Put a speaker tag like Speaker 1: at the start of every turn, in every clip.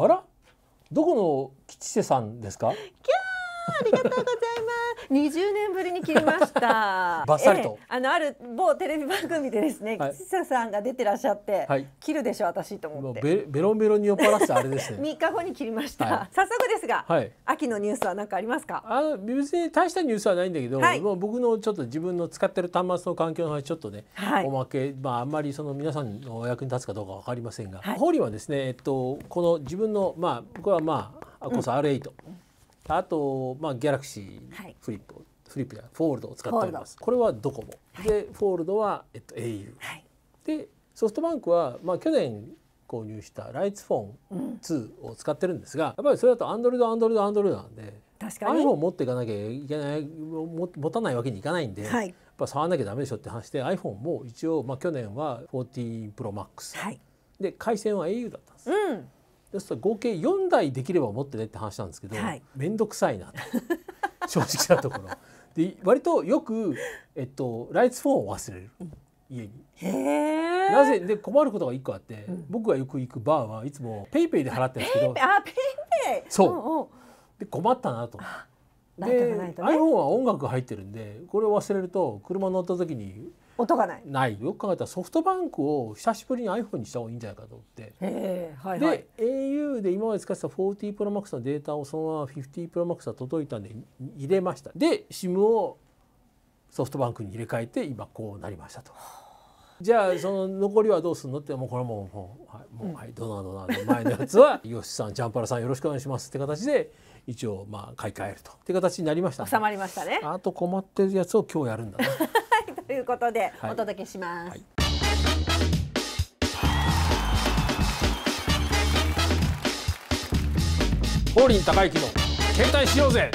Speaker 1: あらどこの吉瀬さんですかありが
Speaker 2: とうござい20年ぶりに切りました バッサリと、えー、あのある某テレビ番組でですね、はい、さんが出てらっしゃって、はい、切るでしょ私と思ってベ
Speaker 1: ベロベロに酔っ払ってあれですね3
Speaker 2: 日後に切りました、はい、早速ですが、はい、秋のニュースは何かありますか
Speaker 1: あの別に大したニュースはないんだけど、はい、もう僕のちょっと自分の使ってる端末の環境の話ちょっとね、おまけまああんまりその皆さんのお役に立つかどうかわかりませんが、はい、ホーリーはですねえっとこの自分のまあ僕はまあこそ R8、うんあと、まあ、ギャラクシーフリップ、はい、フリップじゃフォールドを使っておりますこれはドコモ、はい、でフォールドは、えっと、au、はい、でソフトバンクは、まあ、去年購入したライツフォン2を使ってるんですが、うん、やっぱりそれだとアンドロイドアンドロイドアンドロイドなんで確かに iPhone 持っていかなきゃいけない持たないわけにいかないんで、はい、やっぱ触らなきゃダメでしょって話で iPhone も一応、まあ、去年は 14ProMax、はい、で回線は au だったんです。うんですから合計4台できれば持ってねって話なんですけど面倒、はい、くさいなと 正直なところ。で割とよく、えっと、ライツフォンを忘れる、家に。なぜで困ることが1個あって、うん、僕がよく行くバーはいつもペイペイで払ってるんですけどあペイペイそう、うんうん、で困ったなと。で、ね、iPhone は音楽入ってるんでこれを忘れると車乗った時に音がないないよく考えたらソフトバンクを久しぶりに iPhone にした方がいいんじゃないかと思って、はい、はい、で au で今まで使ってた 40ProMax のデータをそのまま 50ProMax が届いたんで入れましたで SIM をソフトバンクに入れ替えて今こうなりましたと。じゃあその残りはどうすんのってもうこれももう,、はい、もう、はい、ドナドナの前のやつは しさんジャンパラさんよろしくお願いしますって形で一応まあ買い替えるとって形になりました、収まりましたねあと困ってるやつを今日やるんだな
Speaker 2: ということで、お届けします。
Speaker 1: ホーリン高之の携帯しようぜ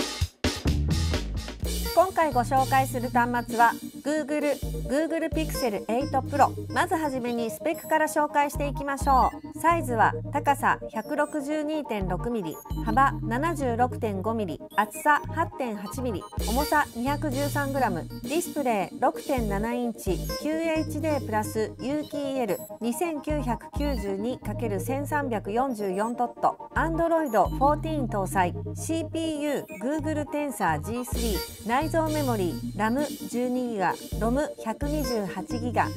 Speaker 2: 今回ご紹介する端末は Google、Google Pixel 8 Pro まずはじめにスペックから紹介していきましょうサイズは高さ 162.6mm 幅 76.5mm 厚さ 8.8mm 重さ 213g ディスプレイ6.7インチ QHD プラス UTL2992×1344 トット Android 14搭載 CPU Google Tensor G3 内蔵メモリー RAM12 ギガ ROM128 ギガ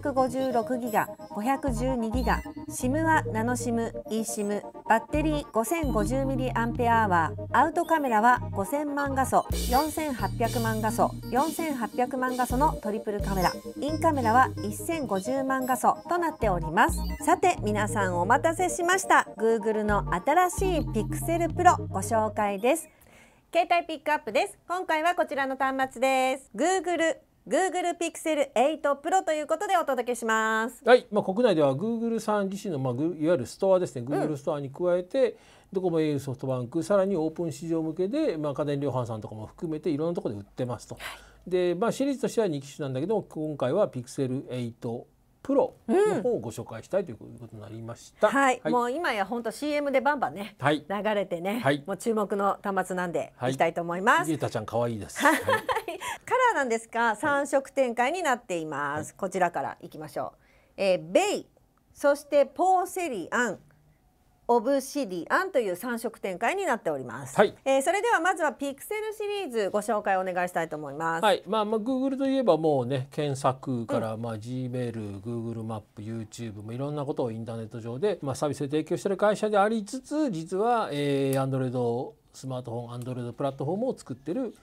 Speaker 2: 256ギガ512ギガ SIM はナノ SIM、eSIM、バッテリー 5050mAh、アウトカメラは5000万画素、4800万画素、4800万画素のトリプルカメラ、インカメラは1050万画素となっております。さて皆さんお待たせしました。Google の新しい Pixel Pro ご紹介です。携帯ピックアップです今回はこちらの端末です Google Google Pixel 8 Pro ということでお届けします。
Speaker 1: はい、まあ国内では Google さん自身のまあいわゆるストアですね、Google ストアに加えて、うん、ドコモ au ソフトバンクさらにオープン市場向けでまあ家電量販さんとかも含めていろんなところで売ってますと。はい、で、まあシリーズとしては2機種なんだけど、今回は Pixel 8プロの方をご紹介したいということになりました、うんはい、はい、もう
Speaker 2: 今や本当 CM でバンバンね、はい、流れてね、はい、もう注目の端末なんでいきたいと思います、ゆう
Speaker 1: たちゃん可愛いです、はい、カラ
Speaker 2: ーなんですが三色展開になっています、こちらからいきましょう、えー、ベイそしてポーセリアンオブシディアンという三色展開になっております、はい、えー、それではまずはピクセルシリーズご紹介お願いしたいと思います、は
Speaker 1: い、まあ、まあ Google といえばもうね検索から、うん、まあ Gmail、Google マップ、YouTube もいろんなことをインターネット上で、まあ、サービスで提供している会社でありつつ実は、えー、Android スマートフォン Android プラットフォームを作ってる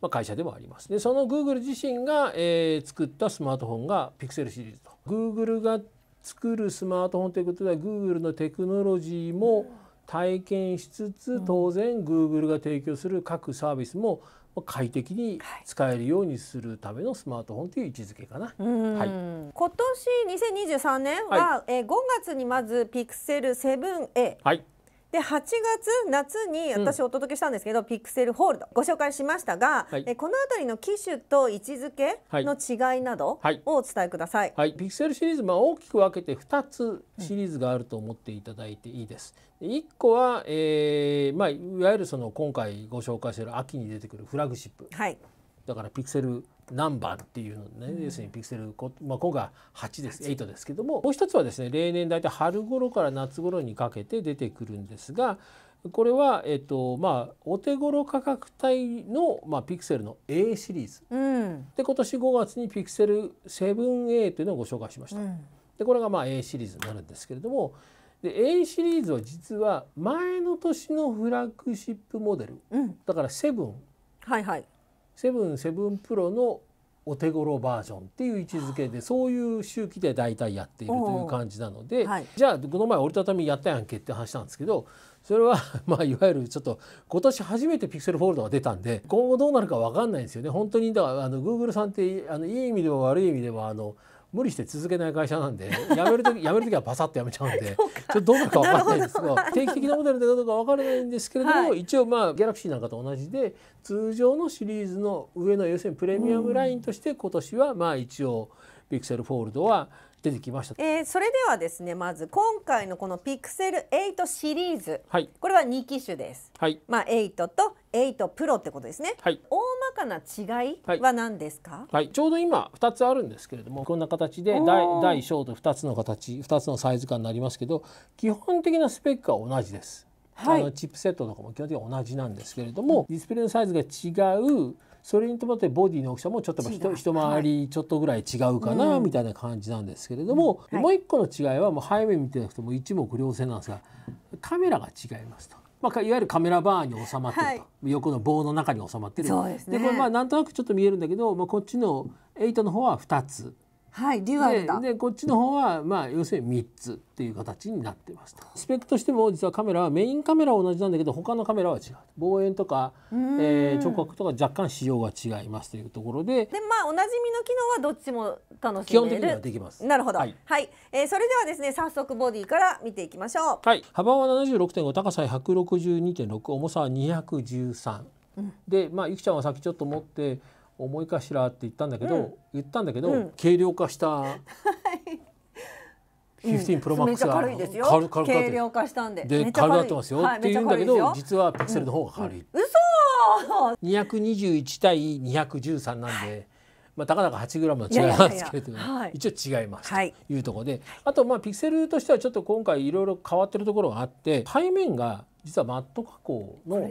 Speaker 1: まあ、会社でもあります。でその Google 自身が、えー、作ったスマートフォンがピクセルシリーズと。Google が作るスマートフォンということでは Google のテクノロジーも体験しつつ当然 Google が提供する各サービスも快適に使えるようにするためのスマートフォンという位置づけかな。はい、今
Speaker 2: 年2023年は、はい、えー、5月にまず Pixel7A、はい、で8月夏に私お届けしたんですけど、うん、ピクセルホールドご紹介しましたが、はい、この辺りの機種と位置づけの違いなどをお伝えください、
Speaker 1: はいはい、ピクセルシリーズ、まあ、大きく分けて2つシリーズがあると思っていただいていいです。うん、1個は、えーまあ、いわゆるその今回ご紹介している秋に出てくるフラグシップ。はいだからピクセル何番っていうのね、うん、要するにピクセル、まあ、今回8です8ですけどももう一つはですね例年大体春頃から夏頃にかけて出てくるんですがこれは、えっとまあ、お手頃価格帯の、まあ、ピクセルの A シリーズ、うん、で今年5月にピクセル 7A というのをご紹介しました。うん、でこれがまあ A シリーズになるんですけれどもで A シリーズは実は前の年のフラッグシップモデル、だから7、はいはい、セブンセブンプロのお手頃バージョンっていう位置づけでそういう周期で大体やっているという感じなので、じゃあこの前折りたたみやったやんけって話たんですけどそれは まあいわゆるちょっと今年初めてピクセルフォールドが出たんで今後どうなるか分かんないんですよね。本当にだからあの Google さんってあのいい意味でも悪い意味でもあの無理して続けない会社なんで辞める時 辞める時はバサッと辞めちゃうんでちょっとどうなるか分からないんですが定期的なモデルでどうか分からないんですけれども、はい、一応まあギャラクシーなんかと同じで通常のシリーズの上の要するにプレミアムラインとして今年はまあ一応ピクセルフォールドは、うん出てきました、
Speaker 2: えー、それではですねまず今回のこのピクセル8シリーズ、はい、これは2機種です、
Speaker 1: はい、まあ8と8プロってことですね、
Speaker 2: はい、大まかな違いは何ですか、
Speaker 1: はい、ちょうど今2つあるんですけれどもこんな形で大大小と2つの形2つのサイズ感になりますけど基本的なスペックは同じです、あのチップセットとかも基本的に同じなんですけれどもディスプレイのサイズが違うそれに伴ってボディの大きさもちょっと一回りちょっとぐらい違うかなみたいな感じなんですけれども、もう一個の違いはもう早め見てなくても一目瞭然なんですがカメラが違いますと。まあ、いわゆるカメラバーに収まってると、はい、横の棒の中に収まってるそうです、ね、でこれまあなんとなくちょっと見えるんだけど、まあ、こっちの8の方は2つはいデュアルだでこっちの方はまあ要するに三つっていう形になってますスペックとしても実はカメラはメインカメラは同じなんだけど他のカメラは違う望遠とか、えー、直角とか若干仕様が違いますというところでで
Speaker 2: まあおなじみの機能はどっちも楽し基本的にはで
Speaker 1: きますなるほどはい、
Speaker 2: はい、えー、それではですね早速ボディから見ていきましょ
Speaker 1: う、はい、幅は76.5高さ百六十二点六、重さは213、うでまあゆきちゃんはさっきちょっと持って、うん重いかしらって言ったんだけど、うん、言ったんだけど、うん、軽量化した。15プロマックスが軽いで軽量化したんで。で軽くなってますよ、はい、って言うんだけど実はピクセルの方が軽い。うんうん、嘘。221対213なんで。まあ、たかだか8 g の違いなんですけれども、はい、一応違いますというところで、はい、あとまあピクセルとしてはちょっと今回いろいろ変わってるところがあって背面が実はマット加工の、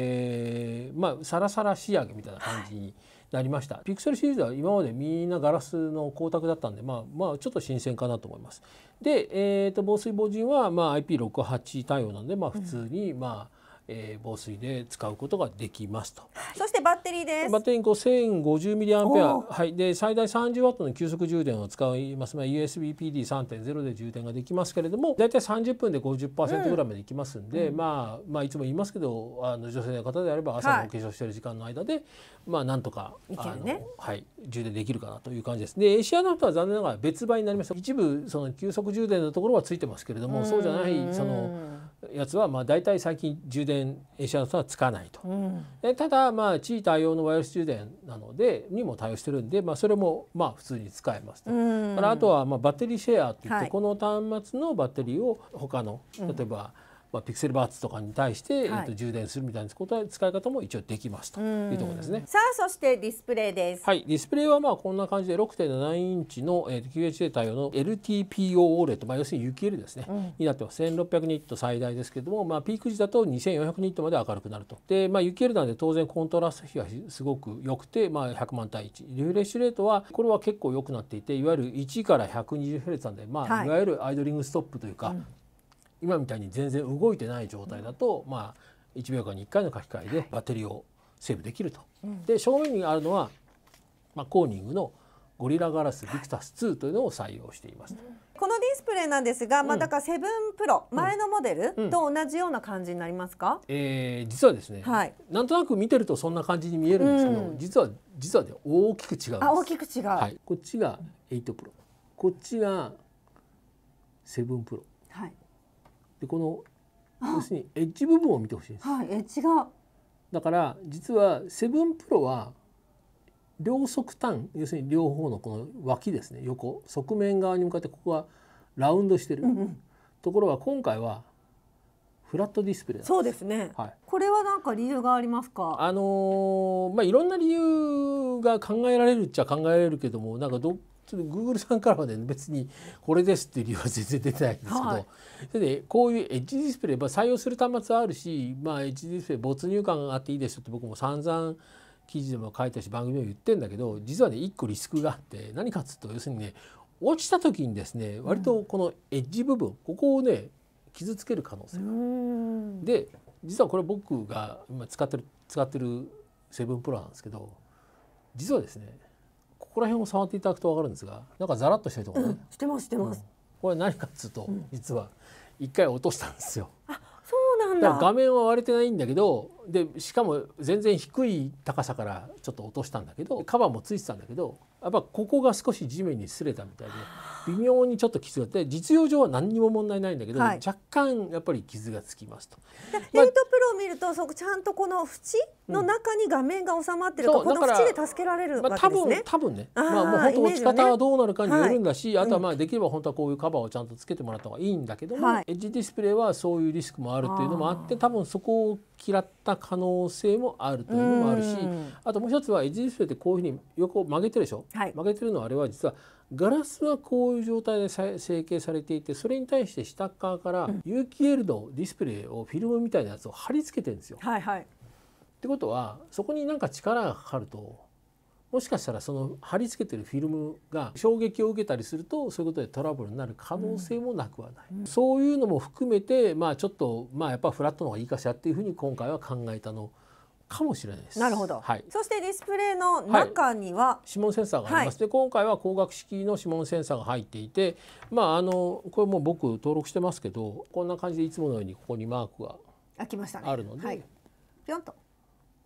Speaker 1: えー、まあ、サラサラ仕上げみたいな感じに、はいなりましたピクセルシリーズは今までみんなガラスの光沢だったんでまあまあちょっと新鮮かなと思いますで、えーと、防水防塵はまあ IP68 対応なんでまあ普通にまあ、うんえー、防水で使うことができますと。そしてバッテリーです。バッテリー5千五十ミリアンペア、はい、で最大三十ワットの急速充電を使います。まあ USB p d 三点ゼロで充電ができますけれども、だいたい30分でントぐらいまでいきますんで、うん、まあまあいつも言いますけど、あの女性の方であれば朝のお化粧してる時間の間で、はい、まあなんとか、あね、はい、充電できるかなという感じです。で、AC アダプターは残念ながら別売になります。一部その急速充電のところはついてますけれども、そうじゃないそのやつはまあ大体最近充電エシャンソはつかないと、うん、でただまあ地位対応のワイヤレス充電なのでにも対応してるんで、まあ、それもまあ普通に使えますと、うん、あとはまあバッテリーシェアっていって、この端末のバッテリーを他の例えば、うんまあ、ピクセルバーツとかに対して、はい、えっと、充電するみたいなことは使い方も一応できますというところです
Speaker 2: ね。さあそしてディスプレイです。
Speaker 1: はい、ディスプレイはまあこんな感じで6.7インチの、えー、QHD 対応の LTPO OLED、まあ、要するに UQL ですね、うん、になってます1600ニット最大ですけども、まあ、ピーク時だと2400ニットまで明るくなると。で、まあ、UQL なんで当然コントラスト比がすごく良くて、まあ、100万対1。リフレッシュレートはこれは結構良くなっていていわゆる1から 120Hz なんで、まあ、はい、いわゆるアイドリングストップというか、うん、今みたいに全然動いてない状態だと、うん、まあ、1秒間に1回の書き換えでバッテリーをセーブできると。はい、で正面にあるのは、まあ、コーニングのゴリラガラスビクタス2というのを採用しています。
Speaker 2: このディスプレイなんですが、まあ、だからセブンプロ前のモデルと同じような感じになりますか？うんうん、
Speaker 1: えー、実はですね、はい、なんとなく見てるとそんな感じに見えるんですけど、うん、実は実はね大きく違うあ、大きく違う。はい、こっちが8プロ、こっちがセブンプロ。でこの要するにエッジ部分を見てほしいです。はい、エッジが。だから実はセブンプロは両側端要するに両方のこの脇ですね横側面側に向かってここはラウンドしてる、うんうん、ところは今回はフラットディスプレイそうですね、はい、
Speaker 2: これは何か理由がありますか
Speaker 1: あのー、まあいろんな理由が考えられるっちゃ考えられるけどもなんかどちょっと Google さんからはね別にこれですっていう理由は全然出てないんですけど、はい、それでこういうエッジディスプレイ、まあ、採用する端末あるし、まあ、エッジディスプレイ没入感があっていいですよって僕も散々記事でも書いたし番組でも言ってんだけど実はね一個リスクがあって何かっつうと要するにね落ちた時にですね割とこのエッジ部分、ここをね傷つける可能性がで実はこれ僕が今使ってる使ってるセブンプロなんですけど実はですねここら辺を触っていただくと分かるんですがなんかザラっとしてるところね、ねしてますしてます、これ何かっつうと、実は一回落としたんですよ。
Speaker 2: あそうなんだ
Speaker 1: 画面は割れてないんだけどでしかも全然低い高さからちょっと落としたんだけどカバーもついてたんだけどやっぱここが少し地面に擦れたみたいで。微妙にちょっと傷がって実用上は何にも問題ないんだけど、はい、若干やっぱり傷がつきますと。まあ、トプロを見るとそちゃんとこの縁の中に画面が収まっ
Speaker 2: てるか、うん、この縁で助けられるわけですね。まあ、多
Speaker 1: 分多分ねまあもう本当落ち方はどうなるかによるんだし、ねはい、あとはまあできれば本当はこういうカバーをちゃんとつけてもらった方がいいんだけども、はい、エッジディスプレイはそういうリスクもあるというのもあって多分そこを嫌った可能性もあるというのもあるしあともう一つはエッジディスプレイってこういうふうに横曲げてるでしょ、はい、曲げてるのはあれは実はガラスはこういう状態で成形されていてそれに対して下側から有機 L のディスプレイをフィルムみたいなやつを貼り付けてるんですよ。はいはい、ってことはそこになんか力がかかるともしかしたらその貼り付けてるフィルムが衝撃を受けたりするとそういうことでトラブルになる可能性もなくはない、うん、そういうのも含めてまあちょっとまあやっぱフラットの方がいいかしらっていうふうに今回は考えたの。かもしれないです。なるほど。はい。そして
Speaker 2: ディスプレイの中
Speaker 1: には、はい、指紋センサーがあります。で今回は光学式の指紋センサーが入っていて、まああのこれも僕登録してますけど、こんな感じでいつものようにここにマークが
Speaker 2: あきましたあるので、はい、ぴょんと。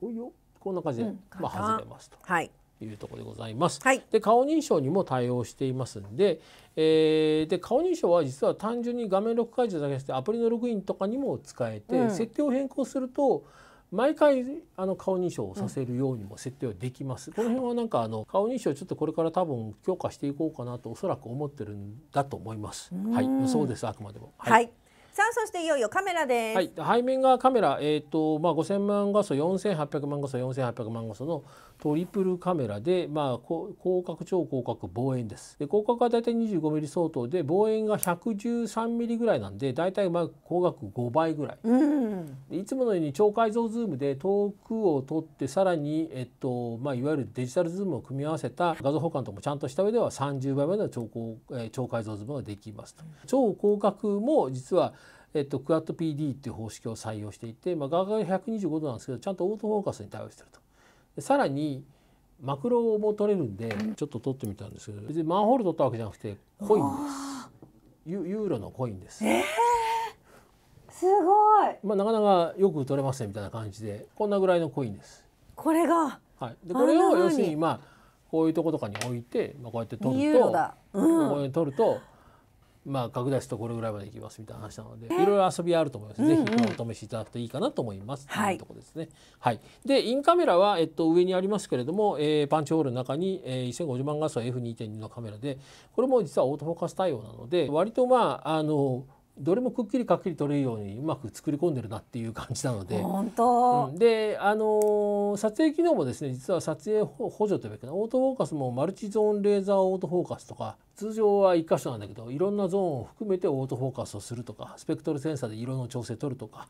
Speaker 2: おいよ。
Speaker 1: こんな感じで、うん、まあ外れますと。はい。いうところでございます。はい、で顔認証にも対応していますんで、えー、で顔認証は実は単純に画面ロック解除だけじゃなくてアプリのログインとかにも使えて、うん、設定を変更すると毎回あの顔認証をさせるようにも設定はできます、うん、この辺はなんかあの顔認証ちょっとこれから多分強化していこうかなとおそらく思ってるんだと思いますはいそうですあくまでもはい、
Speaker 2: はいさあそしていよいよカメラです、はい、
Speaker 1: 背面がカメラ、えーとまあ、5000万画素4800万画素4800万画素のトリプルカメラで、まあ、広角超広角望遠ですで広角は大体 25mm 相当で望遠が 113mm ぐらいなんで大体まあ広角5倍ぐらい、いつものように超解像ズームで遠くを撮ってさらに、えっとまあ、いわゆるデジタルズームを組み合わせた画像保管ともちゃんとした上では30倍までの超高超解像ズームができますと、超広角も実はえっと、クワット PD っていう方式を採用していて、まあ、画角が125度なんですけどちゃんとオートフォーカスに対応してると。でさらにマクロも取れるんでちょっと撮ってみたんですけど別にマンホール取ったわけじゃなくてコインですユユーロのコインです。えー、すごい、まあ、なかなかよく取れませんみたいな感じでこんなぐらいのコインです。これが、はい、でこれを要するにまあこういうとことかに置いて、まあ、こうやって取ると、うん、ここに取るとまあ、拡大するとこれぐらいまでいきますみたいな話なので、いろいろ遊びあると思います、ぜひお試しいただくといいかなと思います、はい、というとこですね。はい、でインカメラは、えっと、上にありますけれども、えー、パンチホールの中に、えー、1050万画素 F2.2 のカメラでこれも実はオートフォーカス対応なので割とまああのどれもくっきりかっきり取れるようにうまく作り込んでるなっていう感じなので本当、うん、であのー、撮影機能もですね実は撮影補助というわけでオートフォーカスもマルチゾーンレーザーオートフォーカスとか通常は1箇所なんだけどいろんなゾーンを含めてオートフォーカスをするとかスペクトルセンサーで色の調整取るとか。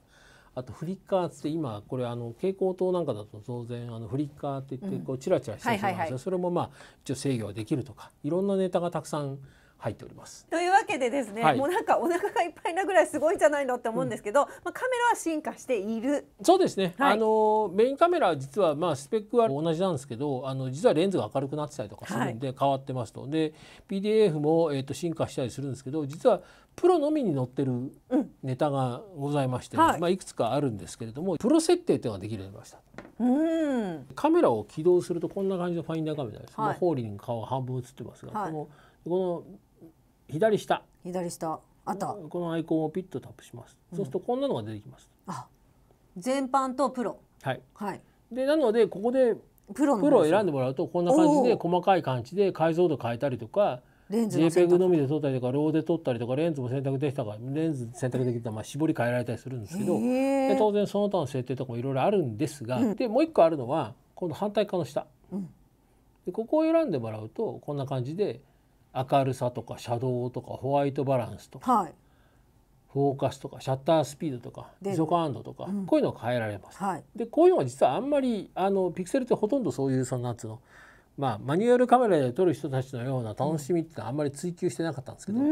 Speaker 1: あとフリッカーって今これあの蛍光灯なんかだと当然あのフリッカーっていってこうチラチラしてるんですよそれもまあ一応制御ができるとかいろんなネタがたくさん入っております。
Speaker 2: というわけでですね、はい、もうなんかお腹がいっぱいなぐらいすごいんじゃないのって思うんですけど、うん、まあ、カメラは進化している
Speaker 1: そうですね、はい、あのメインカメラは実はまあスペックは同じなんですけどあの実はレンズが明るくなってたりとかするんで変わってますと、はい、で PDF も、えーと、進化したりするんですけど実はプロのみに載ってるネタがございまして、うんはい、まあ、いくつかあるんですけれどもプロ設定というのができるようになりました。うんカメラを起動するとこんな感じのファインダーカメラです、はい、ホーリーに顔半分映ってますが、このこの左下左下あとこのアイコンをピッとタップします、うん、そうするとこんなのが出てきます、あ全般とプロはい、はい、でなのでここでプロプロを選んでもらうとこんな感じで細かい感じで解像度変えたりとかレンズ JPEG のみで撮ったりとかローで撮ったりとかレンズも選択できたかレンズ選択できたらまあ絞り変えられたりするんですけどで当然その他の設定とかもいろいろあるんですが、うん、でもう一個あるのはこの反対側の下、うん、でここを選んでもらうとこんな感じで明るさとかシャドウとかホワイトバランスとか、はい、フォーカスとかシャッタースピードとか時速感とか、うん、こういうのが変えられます。はい、でこういうのは実はあんまりあのピクセルってほとんどそういうそのなんつうのまあ、マニュアルカメラで撮る人たちのような楽しみってあんまり追求してなかったんですけど、まあ、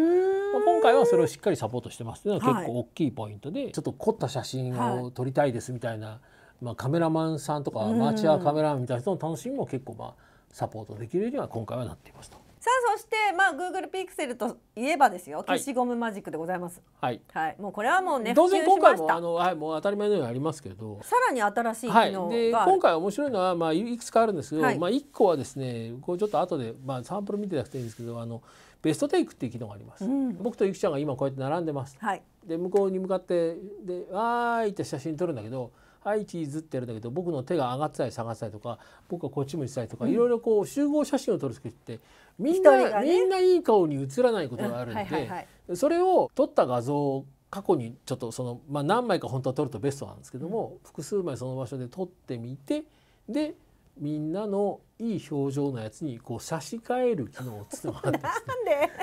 Speaker 1: 今回はそれをしっかりサポートしてますていうのは結構大きいポイントで、はい、ちょっと凝った写真を撮りたいですみたいな、はい、まあ、カメラマンさんとかアマチュアカメラマンみたいな人の楽しみも結構まあサポートできるようには今回はなっています
Speaker 2: と。さあそしてまあ Google ピクセルといえばですよ消しゴムマジックでございます。はい。はい。もうこれはもうね当然今回もあ
Speaker 1: のはいもう当たり前のようにありますけど。さ
Speaker 2: らに新しい機能はい、で今
Speaker 1: 回面白いのはまあいくつかあるんですけど、はい、まあ一個はですねこうちょっと後でまあサンプル見てなくていいんですけどあのベストテイクっていう機能があります。うん、僕とゆきちゃんが今こうやって並んでます。はい。で向こうに向かってでわーいって写真撮るんだけど。はいチーズってやるんだけど僕の手が上がってたり下がってたりとか僕はこっち向いてたりとか、いろいろこう集合写真を撮る時ってみんな、ね、みんないい顔に映らないことがあるんで、うんはいはいはい、それを撮った画像を過去にちょっとその、まあ、何枚か本当は撮るとベストなんですけども、うん、複数枚その場所で撮ってみてでみんなのいい表情のやつにこう差し替える機能をつもってね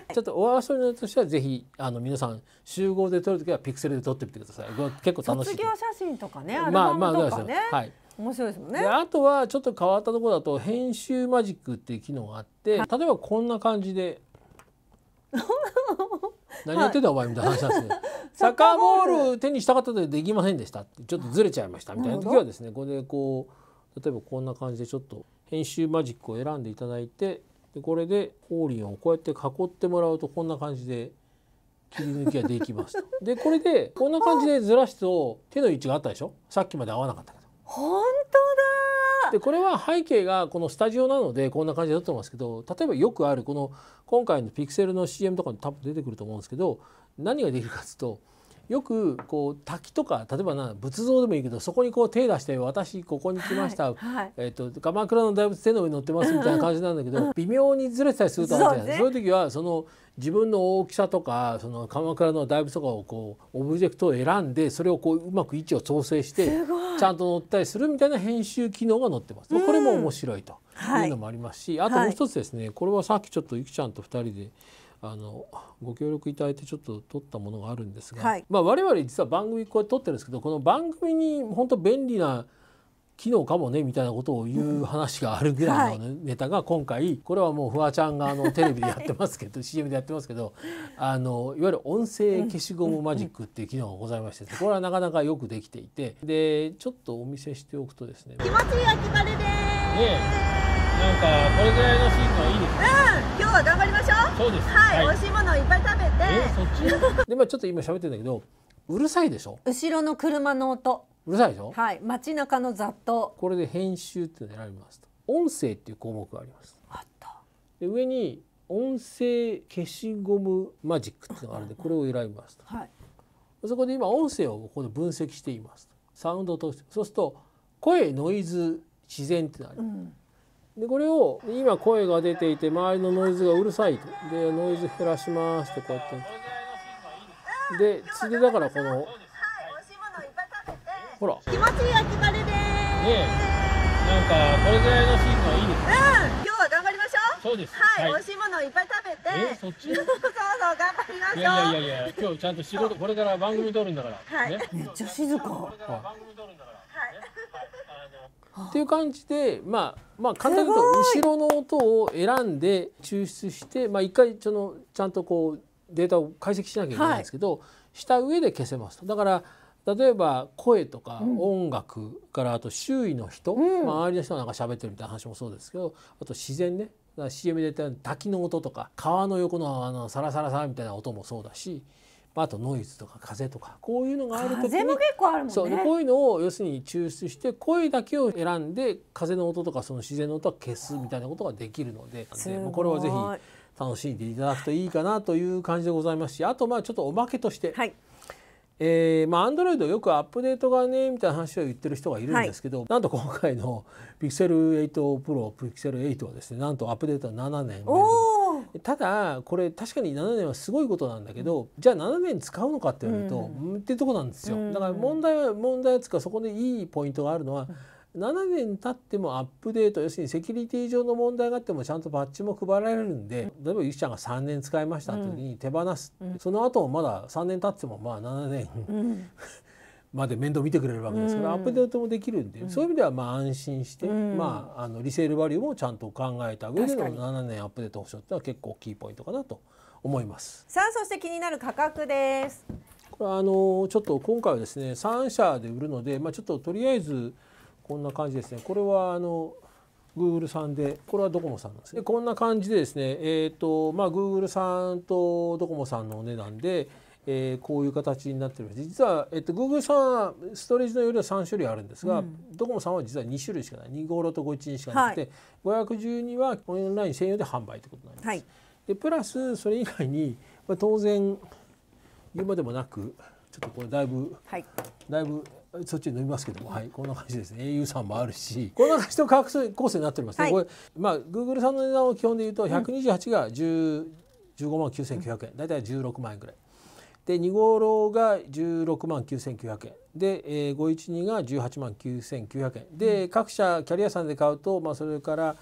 Speaker 1: ちょっとお遊びとしてはぜひあの皆さん集合で撮るときはピクセルで撮ってみてください。結構楽しい。卒業写
Speaker 2: 真とかね、アルバムとかね。まあまあ、はい。面白いですもんねであ
Speaker 1: とはちょっと変わったところだと編集マジックっていう機能があって、はい、例えばこんな感じで 何やってんだお前みたいな話なんですね、サッカーボール手にしたかったのでできませんでしたちょっとずれちゃいましたみたいな時はですねこれでこう例えばこんな感じでちょっと編集マジックを選んでいただいてでこれでオーリンをこうやって囲ってもらうとこんな感じで切り抜きができますと。でこれでこんな感じでずらすと手の位置があったでしょさっきまで合わなかった本当だでこれは背景がこのスタジオなのでこんな感じだと思いますけど例えばよくあるこの今回のピクセルの CM とかに多分出てくると思うんですけど何ができるかっていうとよくこう滝とか例えばな仏像でもいいけどそこにこう手出して「私ここに来ました、はいはい、えーと、鎌倉の大仏手の上に乗ってます」みたいな感じなんだけど、うんうん、微妙にずれてたりするとあるじゃない、ね、そういう時はその自分の大きさとかその鎌倉の大仏とかをこうオブジェクトを選んでそれをこううまく位置を調整してちゃんと乗ったりするみたいな編集機能が載ってます。うん、これも面白いというのもありますし、はい、あともう一つですね、これはさっきちょっとゆきちゃんと二人であのご協力いただいてちょっと撮ったものがあるんですが、はい、まあ、我々実は番組こうやって撮ってるんですけどこの番組に本当便利な機能かもねみたいなことを言う話があるぐらいのネタが今回これはもうフワちゃんがあのテレビでやってますけど CM でやってますけどあのいわゆる音声消しゴムマジックっていう機能がございましてこれはなかなかよくできていてでちょっとお見せしておくとですね気持ちいい秋まるですねなんかこれぐらいのシーンがいいですね
Speaker 2: うん今日は頑張りますそうですはい、美味しいものをいっぱい食べ
Speaker 1: てそっち でまあちょっと今喋ってるんだけどうるさいでしょ
Speaker 2: 後ろの車の音うるさいでしょはい街中の雑踏
Speaker 1: これで編集って選びますと音声っていう項目がありますあったで上に音声消しゴムマジックっていうのがあるんでこれを選びますと、はい、そこで今音声をここで分析していますサウンド通してそうすると声ノイズ自然ってなる、うんでこれを今声が出ていて周りのノイズがうるさいとでノイズ減らしますとこうやってで次だからこのほら気持ちいい秋晴れですねなんかこれぐらいのシーンはいいですね
Speaker 2: うん今日は頑張りましょうそうですはい、はい、美味しいものをいっぱい食べてえそっちそうそう頑張りましょういやいやい
Speaker 1: や今日ちゃんと仕事これから番組撮るんだから、はい、ね、めっちゃ静か、番組るんだからっていう感じで、まあ、まあ簡単に言うと後ろの音を選んで抽出してまあ、一回そのちゃんとこうデータを解析しなきゃいけないんですけど、はい、した上で消せますだから例えば声とか音楽からあと周囲の人、うん、周りの人がなんか喋ってるみたいな話もそうですけどあと自然ね CM で言った滝の音とか川の横のあのサラサラサラみたいな音もそうだしあとノイズとか風とかこういうのがあると結構あるそうこういうのを要するに抽出して声だけを選んで風の音とかその自然の音は消すみたいなことができるのででこれはぜひ楽しんでいただくといいかなという感じでございますしあとまあちょっとおまけとして、はい、えまあ Android よくアップデートがねみたいな話を言ってる人がいるんですけど、はい、なんと今回の Pixel8 Pro Pixel8 はですねなんとアップデートは7年連続ただこれ確かに7年はすごいことなんだけどじゃあ7年使うのかって言われると、うん、っていうとこなんですよ。だから問題は問題つかそこでいいポイントがあるのは、7年経ってもアップデート要するにセキュリティ上の問題があってもちゃんとバッジも配られるんで例えばゆキちゃんが3年使いましたって時に手放す、うん、その後もまだ3年経ってもまあ7年、うん、まで面倒見てくれるわけですから、アップデートもできるんで、そういう意味ではまあ安心して、まあ、あのリセールバリューもちゃんと考えた上での7年アップデート保証ってのは結構キーポイントかなと思います。
Speaker 2: さあそして気になる価格です。
Speaker 1: これあのちょっと今回はですね3社で売るので、まあ、ちょっととりあえずこんな感じですねこれはあの Google さんでこれはドコモさんなんですねこんな感じでですねえっ、ー、とまあ Google さんとドコモさんのお値段でえー、こういう形になってる実は、えっと、Google さんはストレージの容量3種類あるんですが、うん、ドコモさんは実は2種類しかない2 5ロと512しかなくて、はい、512はオンライン専用で販売ということになります。はい、でプラスそれ以外に、まあ、当然言うまでもなくちょっとこれだいぶ、はい、だいぶそっちに飲みますけども、はい、こんな感じですね。au さんもあるし、こんな感じの価格構成になっておりますね。はい、これ、まあ、Google さんの値段を基本で言うと、128が10、15万9900円、大体16万円ぐらい。で2号楼が16万9900円で、えー、512が18万9900円で、うん、各社キャリアさんで買うと、まあ、それから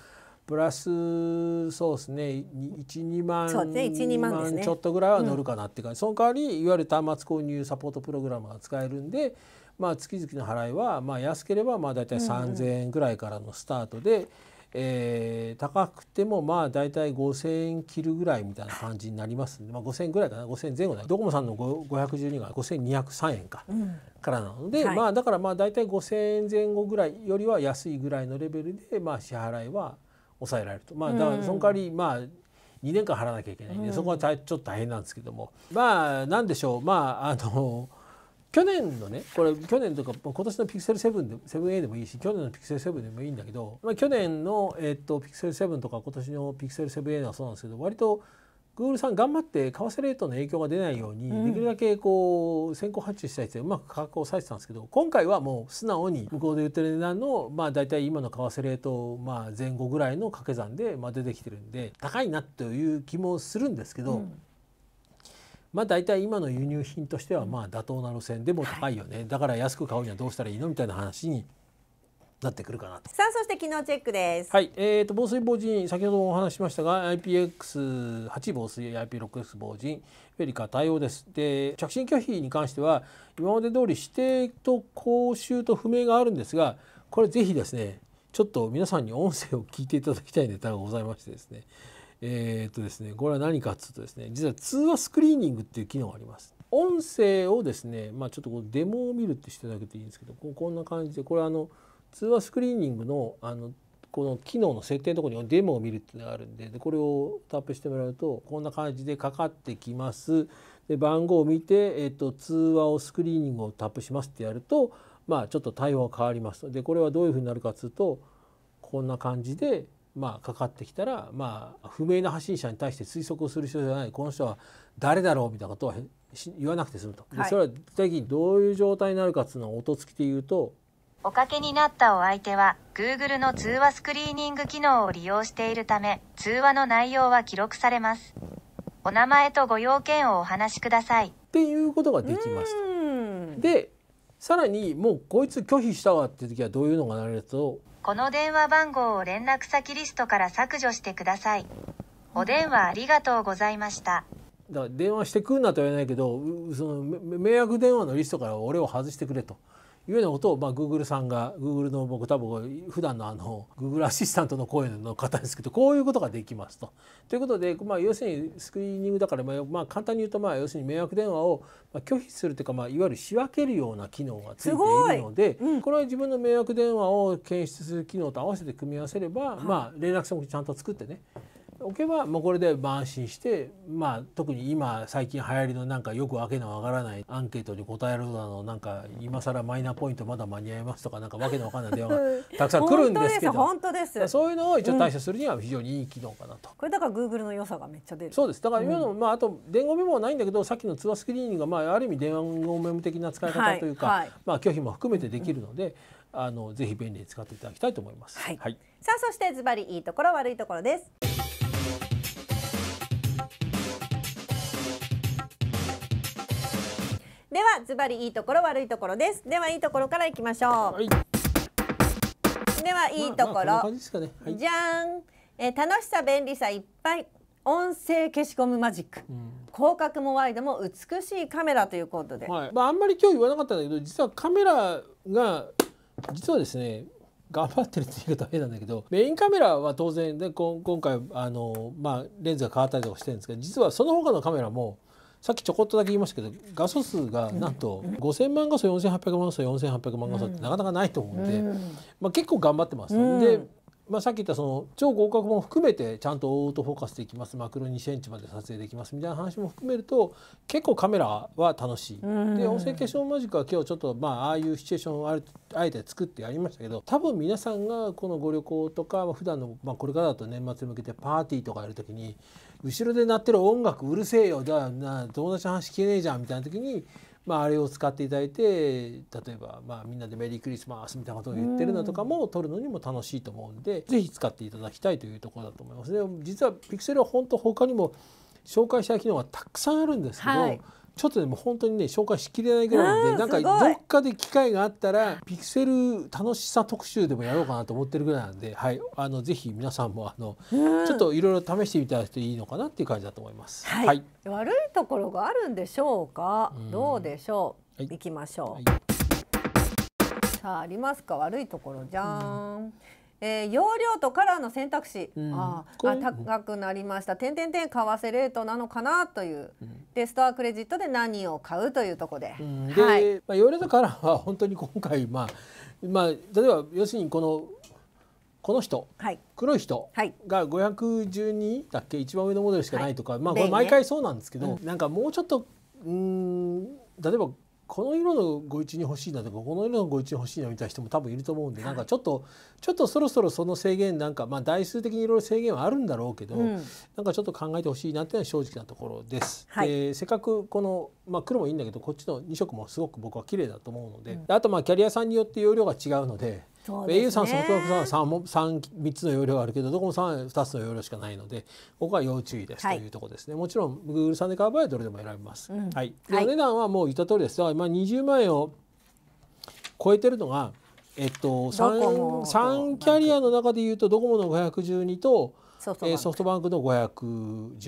Speaker 1: プラスそうですね12万そうね1万、ちょっとぐらいは乗るかなって感じ、うん、その代わりいわゆる端末購入サポートプログラムが使えるんで、まあ、月々の払いは、まあ、安ければまあ大体3,000円ぐらいからのスタートで。うんうんえー、高くてもまあ大体5,000円切るぐらいみたいな感じになりますので、まあ、5,000円ぐらいかな5,000円前後だドコモさんの512が5,203円か、うん、からなので、はい、まあだからまあ大体5,000円前後ぐらいよりは安いぐらいのレベルでまあ支払いは抑えられると。まあ、だからその代わりまあ2年間払わなきゃいけないんで、うん、そこはちょっと大変なんですけどもまあ何でしょうまああの去年のねこれ去年とか今年のピクセル7で 7A でもいいし去年のピクセル7でもいいんだけど、まあ、去年の、えー、っとピクセル7とか今年のピクセル 7A はそうなんですけど割と Google さん頑張って為替レートの影響が出ないように、うん、できるだけこう先行発注したりしてうまく価格を抑えてたんですけど今回はもう素直に向こうで言ってる値段のまあ大体今の為替レートまあ前後ぐらいの掛け算でまあ出てきてるんで高いなという気もするんですけど、うんまあ大体今の輸入品としてはまあ妥当な路線でも高いよね、はい、だから安く買うにはどうしたらいいのみたいな話になってくるかなと。
Speaker 2: さあそして機能チェックです。
Speaker 1: はい、えっ、ー、と防水防塵先ほどお話ししましたが IPX8 防水 IP6X 防塵フェリカ対応です。で着信拒否に関しては今まで通り指定と講習と不明があるんですがこれぜひですねちょっと皆さんに音声を聞いていただきたいネタがございましてですねえー、っとですねこれは何かっつうとですね実は通話スクリーニングっていう機能があります。音声をですね、まあ、ちょっとこうデモを見るってしていただけていいんですけどこんな感じでこれあの通話スクリーニングのあのこの機能の設定のところにデモを見るっていうのがあるんででこれをタップしてもらうとこんな感じでかかってきます。で番号を見て、えっと、通話をスクリーニングをタップしますってやると、まあ、ちょっと対応が変わりますでこれはどういうふうになるかっつうとこんな感じでまあ、かかってきたら、まあ、不明な発信者に対して推測をする人じゃないこの人は誰だろうみたいなことは言わなくて済むと、はい、それは具体的にどういう状態になるかっていうのを音つきで言うと
Speaker 2: おかけになったお相手は Google の通話スクリーニング機能を利用しているため通話の内容は記録されますお名前とご用件をお話しくださいって
Speaker 1: いうことができますとでさらにもうこいつ拒否したわっていう時はどういうのがなれると
Speaker 2: この電話番号を連絡先リストから削除してください。お電話ありがとうございました。
Speaker 1: だから電話してくんなとは言わないけどその迷惑電話のリストから俺を外してくれと。いうようなことを、まあ、グ o さんがグーグルの僕多分普段のあのグーグルアシスタントの声の方ですけどこういうことができますと。ということで、まあ、要するにスクリーニングだから、まあ、まあ簡単に言うと、まあ、要するに迷惑電話を拒否するというか、まあ、いわゆる仕分けるような機能がついているので、うん、これは自分の迷惑電話を検出する機能と合わせて組み合わせれば、まあ連絡先もちゃんと作ってねおけば、まあ、これで安心して、まあ、特に今最近流行りのなんかよくわけのわからないアンケートに答えるなのなんか今更マイナポイントまだ間に合いますとかなんかわけのわからない電話がたくさん来るんですけど本
Speaker 2: 当ですそういうの
Speaker 1: を一応対処するには非常にいい機能かなと、う
Speaker 2: ん、これだからグーグルの良さがめっちゃ出るそうですだから今の、うん、
Speaker 1: まあ、あと電話メモはないんだけどさっきの通話スクリーニングが、まあ、ある意味電話メモ的な使い方というか、はいはい、まあ、拒否も含めてできるので、うんあのぜひ便利に使っていただきたいと思います。はい。はい、
Speaker 2: さあそしてズバリいいところ悪いところです。ではズバリいいところ悪いところですではいいところからいきましょう、はい、ではいいところ、まあまあねはい、じゃん、え楽しさ便利さいっぱい音声消し込むマジック、うん、広角もワイドも美しいカメラということで、はい、
Speaker 1: まあ、あんまり今日言わなかったんだけど実はカメラが実はですね頑張ってるっていうこと変なんだけどメインカメラは当然でこ今回あの、まあ、レンズが変わったりとかしてるんですけど実はその他のカメラもさっきちょこっとだけ言いましたけど画素数がなんと5,000万画素4,800万画素4,800万画素ってなかなかないと思うんで、まあ、結構頑張ってます。でまあ、さっき言ったその超合格も含めてちゃんとオートフォーカスできますマクロ2センチまで撮影できますみたいな話も含めると結構カメラは楽しい。で音声化粧マジックは今日ちょっとまあああいうシチュエーションをあえて作ってやりましたけど多分皆さんがこのご旅行とか普段のまあこれからだと年末に向けてパーティーとかやるときに後ろで鳴ってる音楽うるせえよじゃあな友達の話聞けねえじゃんみたいな時に、まあ、あれを使っていただいて例えば、まあ、みんなで「メリークリスマス」みたいなことを言ってるのとかも撮るのにも楽しいと思うんで是非使っていただきたいというところだと思いますで実はピクセルは本当他にも紹介したい機能がたくさんあるんですけど、はいちょっとでも本当にね紹介しきれないぐらいで、ね、なんかどっかで機会があったらピクセル楽しさ特集でもやろうかなと思ってるぐらいなんで、はい、あのぜひ皆さんもあの、うん、ちょっといろいろ試してみたらいいのかなっていう感じだと思います。はい、はい、
Speaker 2: 悪いところがあるんでしょうか。うどうでしょう。はい、行きましょう。はい、さあありますか悪いところじゃんえー、容量とカラーの選択肢、うん、ああ高くなりました点点点為替レートなのかなという、うん、でストアクレジットで何を買うというところで
Speaker 1: うん、ではいまあ、容量とカラーは本当に今回、まあ、まあ例えば要するにこのこの人、はい、黒い人が512だっけ一番上のモデルしかないとか、はい、まあこれ毎回そうなんですけど、うん、なんかもうちょっとうん例えばこの色のご一に欲しいなとかこの色のご一に欲しいなみたいな人も多分いると思うんで、はい、なんかちょっとちょっとそろそろその制限なんかまあ台数的にいろいろ制限はあるんだろうけど、うん、なんかちょっと考えてほしいなっていうのは正直なところです。はい、でせっかくこの、まあ、黒もいいんだけどこっちの2色もすごく僕は綺麗だと思うのでうん、あとまあキャリアさんによって容量が違うので。ね、au さんソフトバンクさんは 3, 3, つの容量があるけどどこもさ2つの容量しかないのでここは要注意ですというところですね、はい、もちろん Google さんで買う場合はどれでも選びます、うん、はい、で、お値段はもう言った通りですが、まあ、20万円を超えてるのが、えっと、3, 3キャリアの中でいうとドコモの512とソフトバンクの512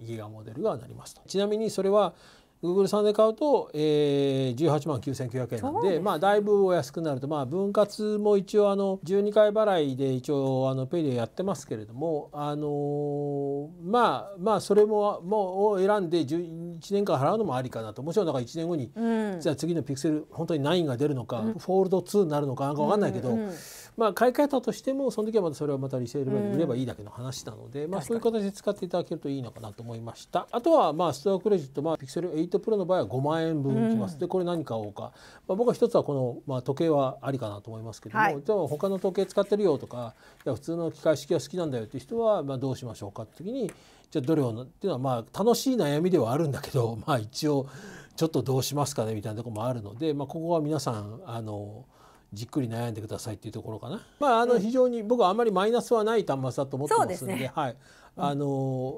Speaker 1: ギガモデルがなりますとちなみにそれは Google さんで買うと、えー、18万9900円なんで、まあだいぶお安くなるとまあ分割も一応あの12回払いで一応あのペイでやってますけれどもあのー、まあまあそれももう選んで1年間払うのもありかなともちろんんか1年後に、うん、じゃあ次のピクセル本当に9が出るのか、うん、フォールド2になるのかなんか分かんないけど。うんうんうんまあ、買い替えたとしてもその時はまたそれはまたリセールまで売ればいいだけの話なので、まあ、そういう形で使っていただけるといいのかなと思いましたあとはまあストアクレジット、まあ、ピクセル8 Pro の場合は5万円分きます、でこれ何買おうか、まあ、僕は一つはこの、まあ、時計はありかなと思いますけども、はい、でも他の時計使ってるよとかいや普通の機械式は好きなんだよっていう人は、まあ、どうしましょうかって時にじゃあどれをっていうのはまあ楽しい悩みではあるんだけどまあ一応ちょっとどうしますかねみたいなとこもあるので、まあ、ここは皆さんあのじっくり悩んでくださいっていうところかな。まああの非常に僕はあまりマイナスはない端末だと思ってますんで、でね、はい。あの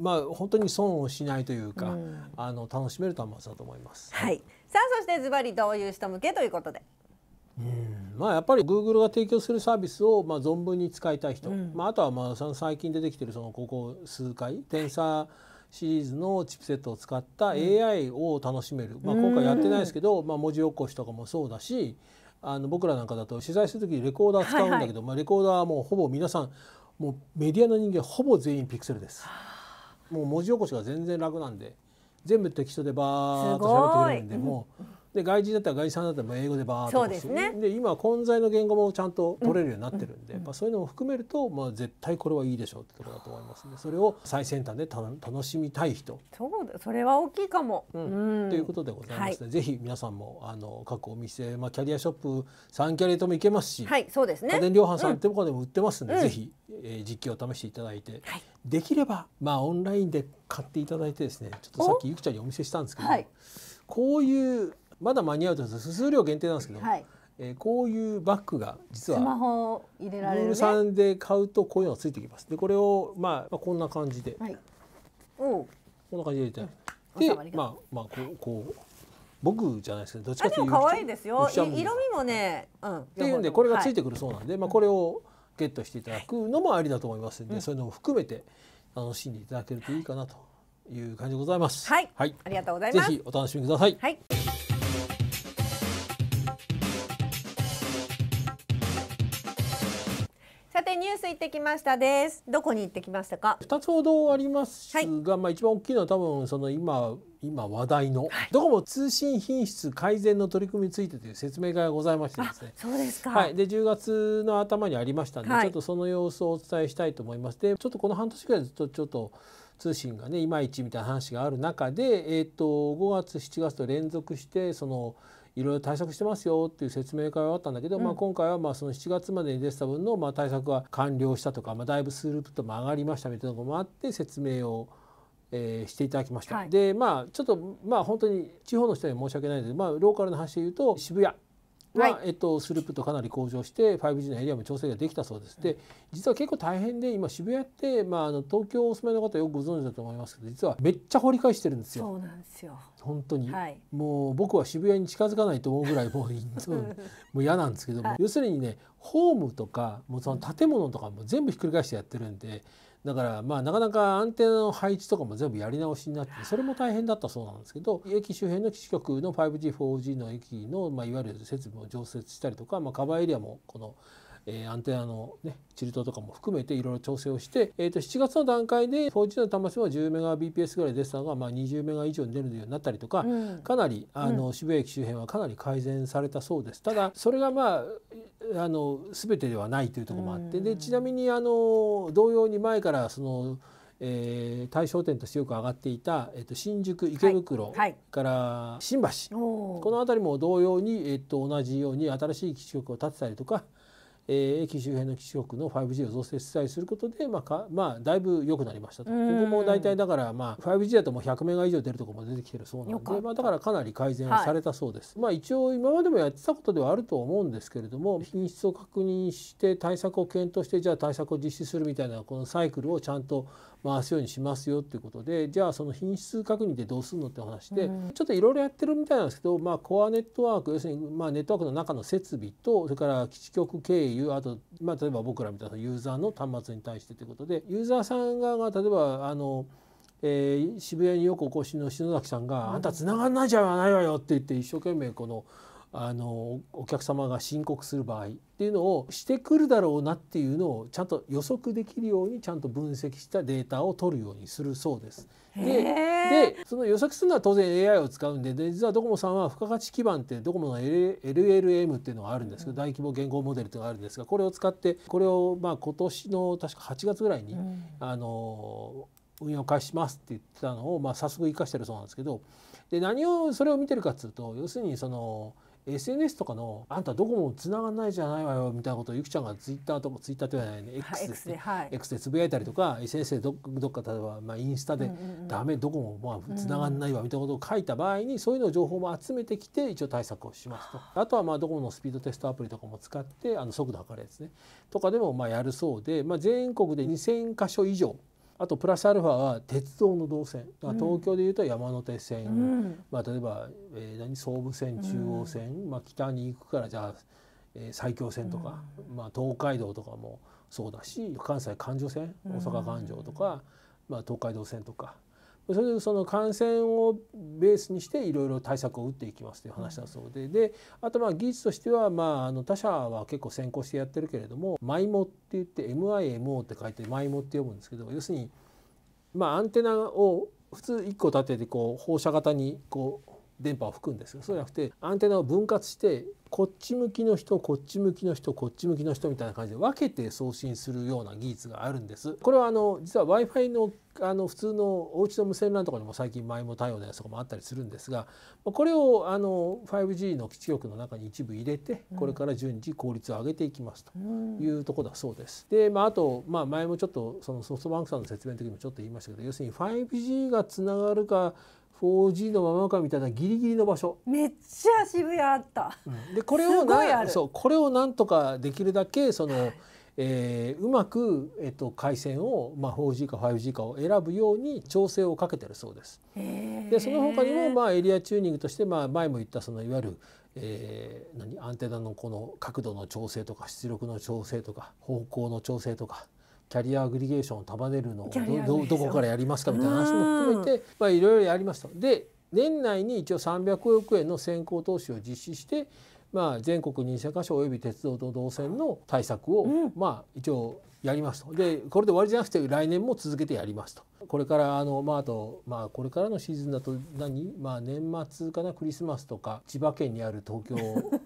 Speaker 1: まあ本当に損をしないというか、うん、あの楽しめる端末だと思います。
Speaker 2: はい。さあそしてズバリどういう人向けということで。
Speaker 1: うんまあ、やっぱりグーグルが提供するサービスをまあ存分に使いたい人、うん、まあ、あとはまあその、最近出てきてるそのここ数回点差。シリーズのチップセットを使った AI を楽しめる、うん、まあ、今回やってないですけど、まあ、文字起こしとかもそうだし、あの僕らなんかだと取材する時レコーダー使うんだけど、はいはい、まあ、レコーダーはもうほぼ皆さんもうメディアの人間ほぼ全員ピクセルです。もう文字起こしが全然楽なんで全部テキストでバーッと喋ってくれるんでもう。で外人だったら外人さんだったら英語でバーッとそうです、ね、で今混在の言語もちゃんと取れるようになってるんで、うん、まあ、そういうのも含めると、まあ、絶対これはいいでしょうってところだと思いますねそれを最先端でた楽しみたい人そうだそれは大きいかも、うん、うん、ということでございますね、はい、ぜひ皆さんもあの各お店、まあ、キャリアショップ3キャリアとも行けますし、は
Speaker 2: いそうですね、家電量販さんと
Speaker 1: かでも売ってますんで、うん、ぜひ、えー、実機を試していただいて、はい、できれば、まあ、オンラインで買っていただいてですねちょっとさっきゆきちゃんにお見せしたんですけど、はい、こういうまだ間に合うと数量限定なんですけど、はい、えー、こういうバッグが実はスマ
Speaker 2: ホ入れられる、ね、ル3
Speaker 1: で買うとこういうのがついてきますでこれを、まあ、まあこんな感じで、はい、こんな感じで入れて、うん、でまあまあこうこう僕じゃないですけどどっちかというと可愛いですよ色味
Speaker 2: もね、うん、っていうんでこれがついて
Speaker 1: くるそうなんで、はい、まあ、これをゲットしていただくのもありだと思いますんで、うん、そういうのも含めて楽しんでいただけるといいかなという感じでございます。はい、はい、あ
Speaker 2: りがとうございます。ぜひお
Speaker 1: 楽しみください。はい
Speaker 2: ニュース行ってきましたです。どこに行ってきましたか。二つほどあります
Speaker 1: が、はい、まあ一番大きいのは多分その今今話題の、はい、ドコモ通信品質改善の取り組みについてという説明会がございましてですねそうですか、はい、で10月の頭にありましたんで、はい、ちょっとその様子をお伝えしたいと思いますでちょっとこの半年ぐらいずっとちょっと通信がねいまいちみたいな話がある中で、えーと、5月7月と連続してそのいろいろ対策してますよっていう説明会はあったんだけど、うん、まあ、今回はまあその7月までに出てた分のまあ対策は完了したとか、まあ、だいぶスループとも上がりましたみたいなのもあって説明をえー、していただきました、はい、でまあちょっとまあ本当に地方の人には申し訳ないんで、まあ、ローカルの話で言うと渋谷は、い、えっと、スループとかなり向上して 5G のエリアも調整ができたそうです。で実は結構大変で今渋谷って、まあ、あの東京お住まいの方よくご存知だと思いますけど実はめっちゃ掘り返してるんですよ。
Speaker 2: そうなんですよ
Speaker 1: 本当に、はい、もう僕は渋谷に近づかないと思うぐらいもう もう嫌なんですけども、はい、要するにねホームとかもうその建物とかも全部ひっくり返してやってるんで。だからまあなかなかアンテナの配置とかも全部やり直しになってそれも大変だったそうなんですけど駅周辺の基地局の 5G4G の駅の、まあ、いわゆる設備を常設したりとか、まあ、カバーエリアもこのえー、アンテナの、ね、チルトとかも含めていろいろ調整をして、えー、と7月の段階で 4G の端末は 10Mbps ぐらいでてたが、まあ、20MB 以上に出るようになったりとか、うん、かなりあの、渋谷駅周辺はかなり改善されたそうです。ただそれがまああの全てではないというところもあって、うん、でちなみにあの同様に前からそのえー、対象点としてよく上がっていた、えー、と新宿池袋から新橋、はいはい、この辺りも同様に、えー、と同じように新しい基地局を建てたりとかえー、駅周辺の基地局の 5G を増設したりすることで、まあか、まあ、だいぶ良くなりましたとここも大体だから、まあ、5G だともう100メガ以上出るとこも出てきてるそうなんで、まあ、だからかなり改善されたそうです、はい、まあ、一応今までもやってたことではあると思うんですけれども品質を確認して対策を検討してじゃあ対策を実施するみたいなこのサイクルをちゃんと回すようにしますよっていうことでじゃあその品質確認ってどうするのって話で、ちょっといろいろやってるみたいなんですけど、まあ、コアネットワーク要するにまあネットワークの中の設備とそれから基地局経営いうあと、まあ、例えば僕らみたいなユーザーの端末に対してということでユーザーさん側が例えばあの、えー、渋谷によくお越しの篠崎さんが「あんた繋がんないじゃないわよ」って言って一生懸命この。あのお客様が申告する場合っていうのをしてくるだろうなっていうのをちゃんと予測できるようにちゃんと分析したデータを取るようにするそうです。でその予測するのは当然 AI を使うんでで実はドコモさんは付加価値基盤ってドコモの LLM っていうのがあるんですけど、うん、大規模言語モデルっていうのがあるんですがこれを使ってこれをまあ今年の確か8月ぐらいに、うん、あの運用開始しますって言ってたのをまあ早速生かしてるそうなんですけどで何をそれを見てるかっつうと要するにその。SNS とかのあんたどこも繋がんないじゃないわよみたいなことをゆきちゃんがツイッターとかツイッターではないね X ですね、はい、X でつぶやいたりとか SNS でどどっか例えば、まあ、インスタで「ダメどこもまあ繋がんないわ」みたいなことを書いた場合にそういうの情報も集めてきて一応対策をしますとあとはまあドコモのスピードテストアプリとかも使ってあの速度測るやつねとかでもまあやるそうで、まあ、全国で2,000箇所以上あとプラスアルファは鉄道の動線、東京でいうと山手線、うん、まあ、例えば、えー、何総武線中央線、うん、まあ、北に行くからじゃあ、えー、埼京線とか、うん、まあ、東海道とかもそうだし関西環状線大阪環状とか、まあ、東海道線とかそれでその感染をベースにしていろいろ対策を打っていきますという話だそうで、であとまあ技術としては、まあ、あの他社は結構先行してやってるけれども「マイモ」って言って MIMO って書いて「マイモ」って読むんですけど要するにまあアンテナを普通1個立ててこう放射型にこう電波を吹くんですがそうじゃなくてアンテナを分割してこっち向きの人こっち向きの人こっち向きの人みたいな感じで分けて送信するような技術があるんです。これはあの実は Wi-Fi のあの普通のお家の無線 LAN とかにも最近前も対応のやつとかもあったりするんですがこれをあの 5G の基地局の中に一部入れてこれから順次効率を上げていきますというところだそうです。で、まあ、あと、まあ、前もちょっとそのソフトバンクさんの説明の時もちょっと言いましたけど要するに 5G がつながるか 4G のままかみたいなギリギリの場所めっちゃ渋谷あった、うん、でこれをなそうこれをなんとかできるだけその、えー、うまく、えっと、回線を、まあ、4G か 5G かを選ぶように調整をかけてるそうです。でその他にも、まあ、エリアチューニングとして、まあ、前も言ったそのいわゆる、えー、何アンテナのこの角度の調整とか出力の調整とか方向の調整とかキャリアアグリゲーションを束ねるのをどどこからやりますかみたいな話も含めて、いろいろやりました。で年内に一応300億円の先行投資を実施して、まあ、全国2社箇所および鉄道と動線の対策を、まあ一応やりますと。でこれで終わりじゃなくて来年も続けてやりますと。これからあの、まあ、あと、まあ、これからのシーズンだと何、まあ、年末かなクリスマスとか千葉県にある東京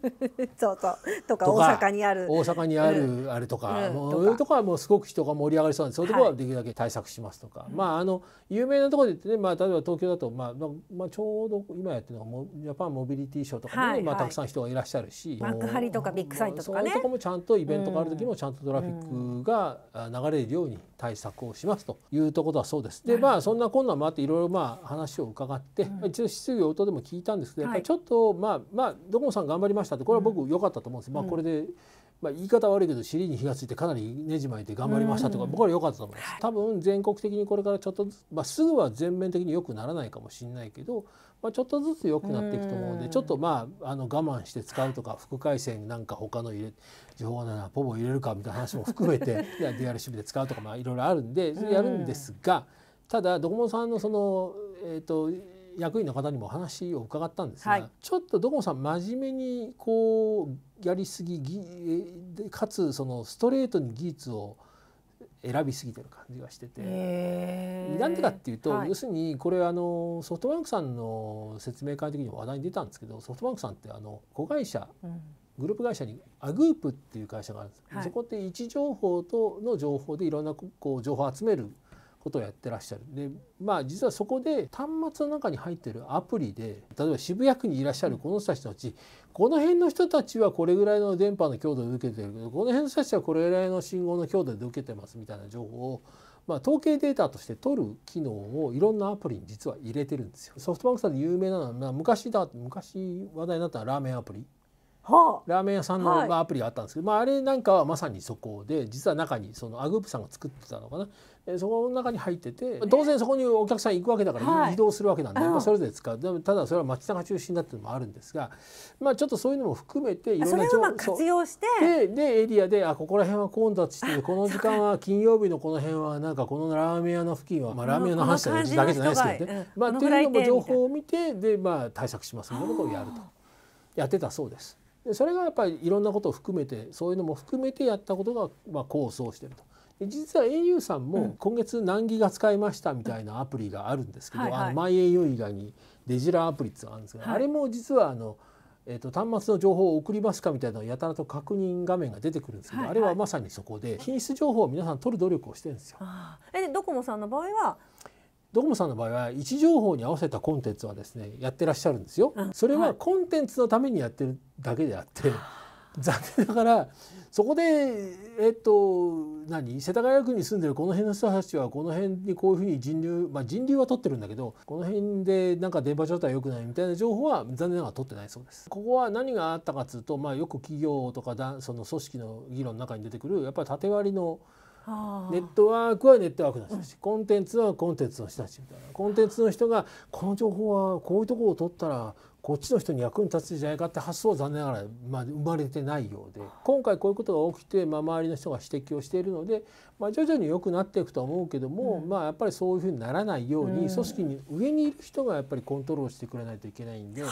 Speaker 1: そうそうとか大阪にある大阪にある、うん、あれとか、うん、もうそういうとこはもうすごく人が盛り上がりそうなんでそういうとこはできるだけ対策しますとか、はい、まああの有名なところでね、まあ、例えば東京だと、まあまあ、ちょうど今やってるのがジャパンモビリティショーとかにも、まあ、たくさん人がいらっしゃるし、幕張とかビッグサイトとかね、まあ、そういうとこもちゃんとイベントがある時もちゃんとトラフィックが流れるように対策をしますというところはそうそですでまあそんな困難もあっていろいろまあ話を伺って、うん、一度質疑応答でも聞いたんですけど、はい、ちょっとまあまあどこもさん頑張りましたってこれは僕良かったと思うんです、うん、まあこれで、まあ、言い方悪いけど尻に火がついてかなりねじ巻いて頑張りましたとか、うん、僕は良かったと思います。多分全国的にこれからちょっとまあ、すぐは全面的に良くならないかもしれないけどまあ、ちょっとずつ良くなっていくと思うのでちょっとまああの我慢して使うとか副回線なんか他の入れ情報ならポボ入れるかみたいな話も含めて DRCB で使うとかまあいろいろあるんでそれやるんですがただドコモさんのそのえっ、ー、と役員の方にもお話を伺ったんですが、はい、ちょっとドコモさん真面目にこうやりすぎかつそのストレートに技術を選びすぎてる感じがしててなんでかっていうと、はい、要するにこれあのソフトバンクさんの説明会的にに話題に出たんですけどソフトバンクさんってあの子会社、うん、グループ会社にアグープっていう会社があるんです、はい、そこって位置情報との情報でいろんなこう情報を集めることをやってらっしゃるでまあ実はそこで端末の中に入ってるアプリで例えば渋谷区にいらっしゃるこの人たちのうち、うんこの辺の人たちはこれぐらいの電波の強度で受けてるけどこの辺の人たちはこれぐらいの信号の強度で受けてますみたいな情報を、まあ、統計データとして取る機能をいろんなアプリに実は入れてるんですよ。ソフトバンクさんで有名なのは昔だ昔話題になったラーメンアプリはあ、ラーメン屋さんの、アプリがあったんですけど、まあ、あれなんかはまさにそこで実は中にそのアグープさんが作ってたのかな、えそこの中に入ってて当然そこにお客さん行くわけだから、移動するわけなんで、それぞれ使う、うん、ただそれは町田が中心だっていうのもあるんですが、まあ、ちょっとそういうのも含めていろんな情報活用してででエリアであここら辺は混雑して この時間は金曜日のこの辺はなんかこのラーメン屋の付近は、まあ、ラーメン屋の話だけじゃないですけどね、うん、まあ、っていうのも情報を見てで、まあ、対策しますみたいなことをやるとやってたそうです。でそれがやっぱりいろんなことを含めてそういうのも含めてやったことが、まあ、功を奏してると。実は au さんも今月何ギガ使いましたみたいなアプリがあるんですけど、MyAU 以外にデジラアプリっていうのがあるんですが、はい、あれも実はあの、えー、と端末の情報を送りますかみたいなやたらと確認画面が出てくるんですけど、はいはい、あれはまさにそこで品質情報を皆さん取る努力をしてるんですよ。
Speaker 2: えドコモさんの場合は
Speaker 1: ドコモさんの場合は位置情報に合わせたコンテンツはですねやってらっしゃるんですよ。それはコンテンツのためにやってるだけであって、残念ながらそこでえっと何世田谷区に住んでるこの辺の人たちはこの辺にこういうふうに人流まあ人流は取ってるんだけどこの辺でなんか電波状態良くないみたいな情報は残念ながら取ってないそうです。ここは何があったかっつうとまあよく企業とかだその組織の議論の中に出てくるやっぱり縦割りのネットワークはネットワークの人たち、うん、コンテンツはコンテンツの人たちみたいなコンテンツの人がこの情報はこういうところを取ったらこっちの人に役に立つんじゃないかって発想は残念ながら、まあ、生まれてないようで今回こういうことが起きて、まあ、周りの人が指摘をしているので、まあ、徐々に良くなっていくとは思うけども、うん、まあ、やっぱりそういうふうにならないように、うん、組織に上にいる人がやっぱりコントロールしてくれないといけないんで。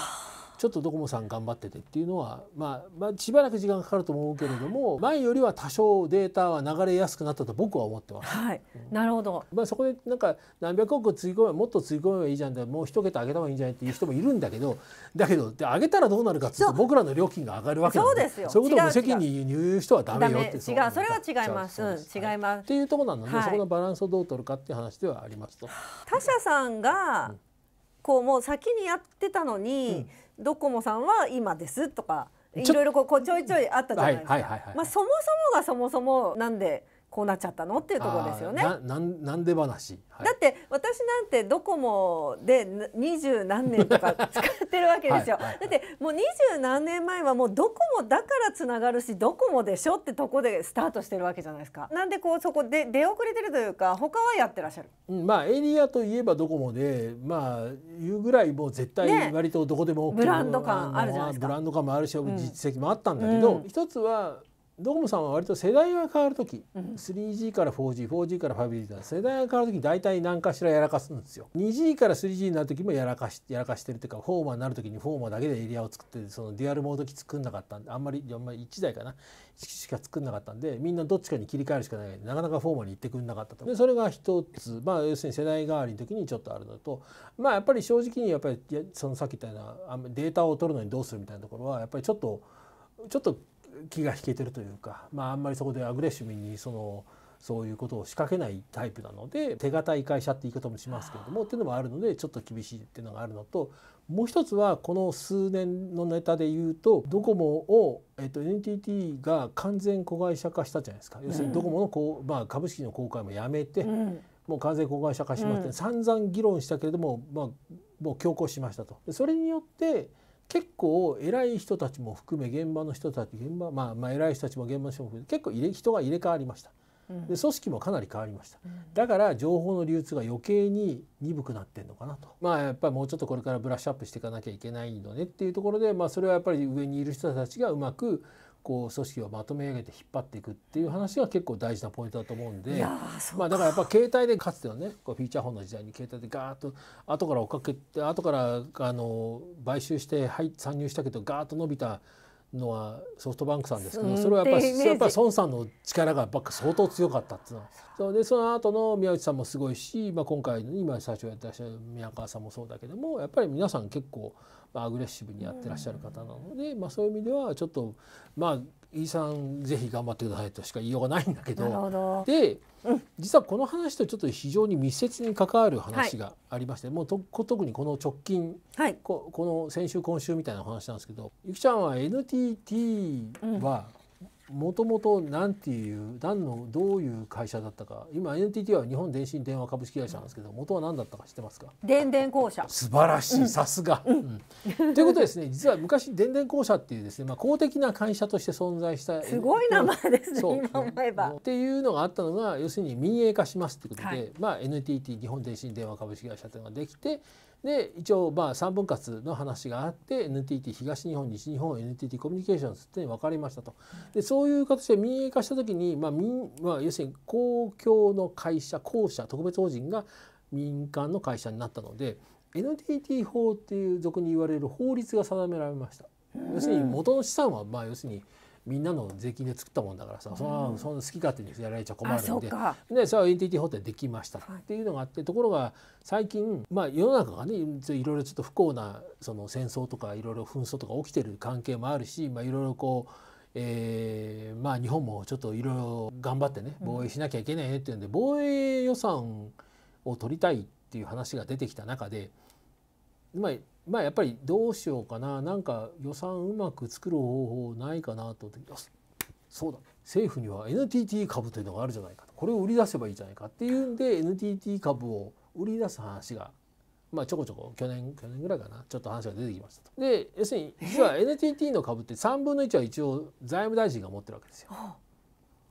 Speaker 1: ちょっとドコモさん頑張っててっていうのは、まあ、まあ、しばらく時間かかると思うけれども、前よりは多少データは流れやすくなったと僕は思ってます。はい、なるほど。まあそこでなんか何百億つぎ込めもっとつぎ込めばいいじゃんでもう一桁上げた方がいいんじゃないっていう人もいるんだけど、だけどで上げたらどうなるかっていうと僕らの料金が上がるわけなんで、そうですよ。そういうことを無責任に言う人はダメよって
Speaker 2: そう違うそれは違います。違います。っていうとこ
Speaker 1: ろなので、そこのバランスをどう取るかっていう話ではありますと。
Speaker 2: 他社さんが、こうもう先にやってたのに。ドコモさんは今ですとかいろいろこうちょいちょいあったじゃないですか。まあそもそもがそもそもなんでこうなっちゃったのっていうところですよね。な
Speaker 1: んなんで話、は
Speaker 2: い、だって私なんてドコモで二十何年とか使ってるわけですよ。はいはいはい、だってもう二十何年前はもうドコモだからつながるしドコモでしょってとこでスタートしてるわけじゃないですか。なんでこうそこで出遅れてるというか他はやってらっしゃる。
Speaker 1: うん、まあエリアといえばドコモでまあいうぐらいもう絶対割とどこでも、ね、ブランド感あるじゃないですか。ブランド感もあるし実績もあったんだけど、うん、一つはドコモさんは割と世代が変わる時、3G から 4G4G から 5G だ世代が変わる時大体何かしらやらかすんですよ 2G から 3G になる時もやらかしやらかしてるっていうかフォーマーになる時にフォーマーだけでエリアを作ってそのデュアルモード機作んなかったんであんまりあんまり1台かなしか作んなかったんでみんなどっちかに切り替えるしかないなかなかフォーマーに行ってくんなかったとでそれが一つまあ要するに世代代わりの時にちょっとあるのとまあやっぱり正直にやっぱりそのさっき言ったようなデータを取るのにどうするみたいなところはやっぱりちょっとちょっと気が引けてるというか、まあ、あんまりそこでアグレッシブにそのそういうことを仕掛けないタイプなので手堅い会社って言い方もしますけれどもっていうのもあるのでちょっと厳しいっていうのがあるのともう一つはこの数年のネタで言うとドコモを、えっと、NTT が完全子会社化したじゃないですか、要するにドコモのこう、まあ、株式の公開もやめて、うん、もう完全子会社化しまして、うん、散々議論したけれども、まあ、もう強行しましたと。それによって結構偉い人たちも含め現場の人たち現場、まあ、まあ偉い人たちも現場の人も含め結構入れ人が入れ替わりました。で組織もかなり変わりました、だから情報の流通が余計に鈍くなってんのかなとまあやっぱりもうちょっとこれからブラッシュアップしていかなきゃいけないのねっていうところで、まあ、それはやっぱり上にいる人たちがうまくこう組織をまとめ上げて引っ張っていくっていう話が結構大事なポイントだと思うんでまあだからやっぱ携帯でかつてのねこうフィーチャーフォンの時代に携帯でガーッと後から追っかけて後からあの買収して、はい、参入したけどガーッと伸びたのはソフトバンクさんですけど、うん、それはやっぱりやっぱ孫さんの力がやっぱ相当強かったっていうのはそうでその後の宮内さんもすごいし、まあ、今回今最初やってらっしゃる宮川さんもそうだけどもやっぱり皆さん結構、まあ、アグレッシブにやってらっしゃる方なので、うん、まあ、そういう意味ではちょっとまあ飯さんぜひ頑張ってくださいとしか言いようがないんだけどで、うん、実はこの話とちょっと非常に密接に関わる話がありまして、はい、もうと特にこの直近、はい、ここの先週今週みたいな話なんですけどゆきちゃんは NTT はもともと何ていう何のどういう会社だったか今 NTT は日本電信電話株式会社なんですけど元は何だったか知ってますか
Speaker 2: 電電公社素晴らしいさ
Speaker 1: すが、ということですね実は昔電電公社っていうですね、まあ、公的な会社として存在した すごい名前ですね今思えば。っていうのがあったのが要するに民営化しますってことで、はい、まあ、NTT 日本電信電話株式会社というのができてで一応まあ3分割の話があって NTT 東日本西日本 NTT コミュニケーションズって分かりましたとでそういう形で民営化した時に、まあ民まあ、要するに公共の会社公社特別法人が民間の会社になったので NTT 法っていう俗に言われる法律が定められました。要するに元の資産はまあ要するにみんなの税金で作ったもんだからさ、うん、そのその好き勝手にやられちゃ困るんででそれはエンティティ法廷できました、っていうのがあってところが最近、まあ、世の中がねいろいろちょっと不幸なその戦争とかいろいろ紛争とか起きてる関係もあるし、まあ、いろいろこう。えーまあ、日本もちょっといろいろ頑張ってね防衛しなきゃいけないねっていうんで、うん、防衛予算を取りたいっていう話が出てきた中で、まあ、まあやっぱりどうしようかななんか予算うまく作る方法ないかなと思ってそうだ政府には NTT 株というのがあるじゃないかとこれを売り出せばいいじゃないかっていうんで NTT 株を売り出す話がまあ、ちょこちょこ去年去年ぐらいかなちょっと話が出てきましたと。で要するに実は NTT の株って3分の1は一応財務大臣が持ってるわけですよ。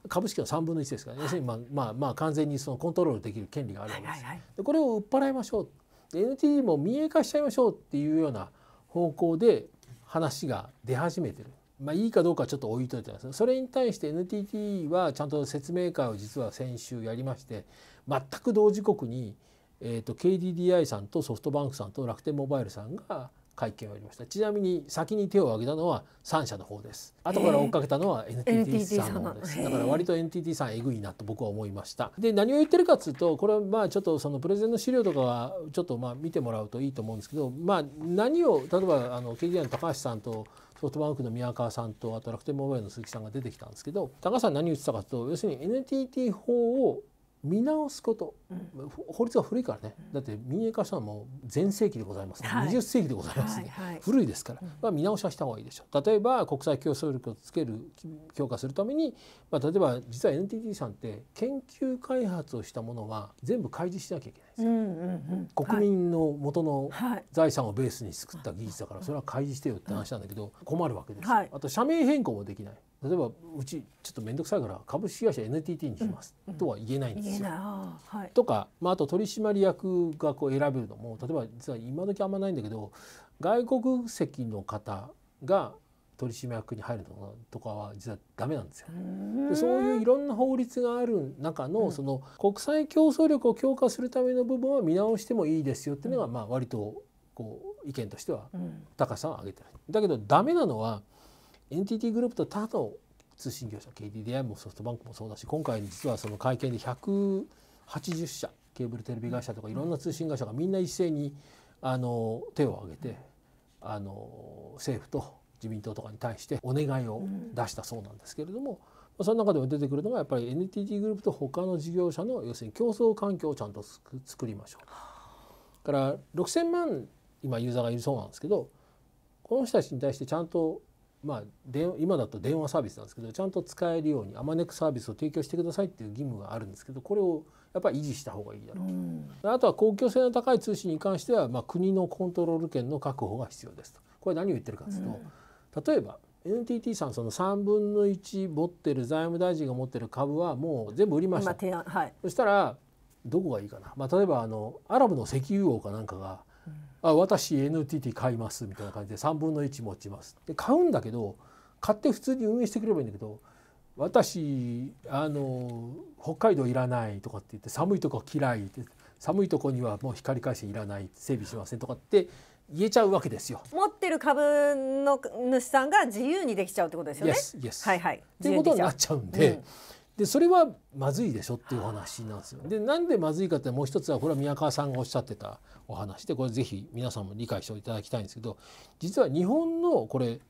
Speaker 1: 株式の3分の1ですから、ね、要するにまあまあまあ完全にそのコントロールできる権利があるわけです。でこれを売っ払いましょう NTT も民営化しちゃいましょうっていうような方向で話が出始めてる。まあ、いいかどうかちょっと置いといてますそれに対して NTT はちゃんと説明会を実は先週やりまして全く同時刻に、えー、と KDDI さんとソフトバンクさんと楽天モバイルさんが会見をやりましたちなみに先に手を挙げたのは3社の方です後から追っかけたのは NTT さんの
Speaker 2: 方です、だから
Speaker 1: 割と NTT さんえぐいなと僕は思いましたで何を言ってるかっつうとこれはまあちょっとそのプレゼンの資料とかはちょっとまあ見てもらうといいと思うんですけどまあ何を例えばあの k d i の高橋さんとソフトバンクの宮川さんとあと楽天モバイルの鈴木さんが出てきたんですけど高橋さん何を言ってたかと要するに NTT 法を見直すこと、うん、法律は古いからね、だって民営化したのはもう全盛期でございます、ね、はい、20世紀でございますね、はいはい、古いですから、まあ、見直しはした方がいいでしょう例えば国際競争力をつける強化するために、まあ、例えば実は NTT さんって研究開発をしたものは全部開示しなきゃいけないんですよ、うんうんうん、国民の元の財産をベースに作った技術だからそれは開示してよって話なんだけど困るわけです、はい、あと社名変更もできない例えばうちちょっと面倒くさいから株式会社 NTT にします、うん、とは言えないんですよ。
Speaker 2: はい、とか、
Speaker 1: まあ、あと取締役がこう選べるのも例えば実は今時あんまないんだけど外国籍の方が取締役に入るのとかは実はダメなんですよ。でそういういろんな法律がある中の、うん、その国際競争力を強化するための部分は見直してもいいですよっていうのが、うん、まあ割とこう意見としては高さを上げてる。だけどダメなのは NTT グループと他の通信業者 KDDI もソフトバンクもそうだし今回実はその会見で180社ケーブルテレビ会社とかいろんな通信会社がみんな一斉にあの手を挙げてあの政府と自民党とかに対してお願いを出したそうなんですけれども、うん、その中でも出てくるのがやっぱり NTT グループと他の事業者の要するに競争環境をちゃんと作りましょう。から6,000万今ユーザーがいるそうなんですけどこの人たちに対してちゃんとまあ、今だと電話サービスなんですけどちゃんと使えるようにあまねくサービスを提供してくださいっていう義務があるんですけどこれをやっぱり維持した方がいいだろう、うん、あとは公共性の高い通信に関しては、まあ、国のコントロール権の確保が必要ですとこれ何を言ってるかというと、うん、例えば NTT さんその3分の1持ってる財務大臣が持ってる株はもう全部売りました、はい、そしたらどこがいいかな、まあ、例えばあのアラブの石油王かなんかがあ私 NTT 買いますみたいな感じで3分の1持ちますで買うんだけど買って普通に運営してくればいいんだけど私あの北海道いらないとかって言って寒いとこ嫌いって寒いとこにはもう光回線いらない整備しませんとかって言えちゃうわけですよ。
Speaker 2: 持ってる株の主さんが自由にできちゃうってことですよね。Yes, yes.
Speaker 1: はいはい。ということになっちゃうんで。うんでそれはまずいでしょっていうお話なんですよ。でなんでまずいかってもう一つはこれは宮川さんがおっしゃってたお話でこれ是非皆さんも理解していただきたいんですけど実は日本のこれ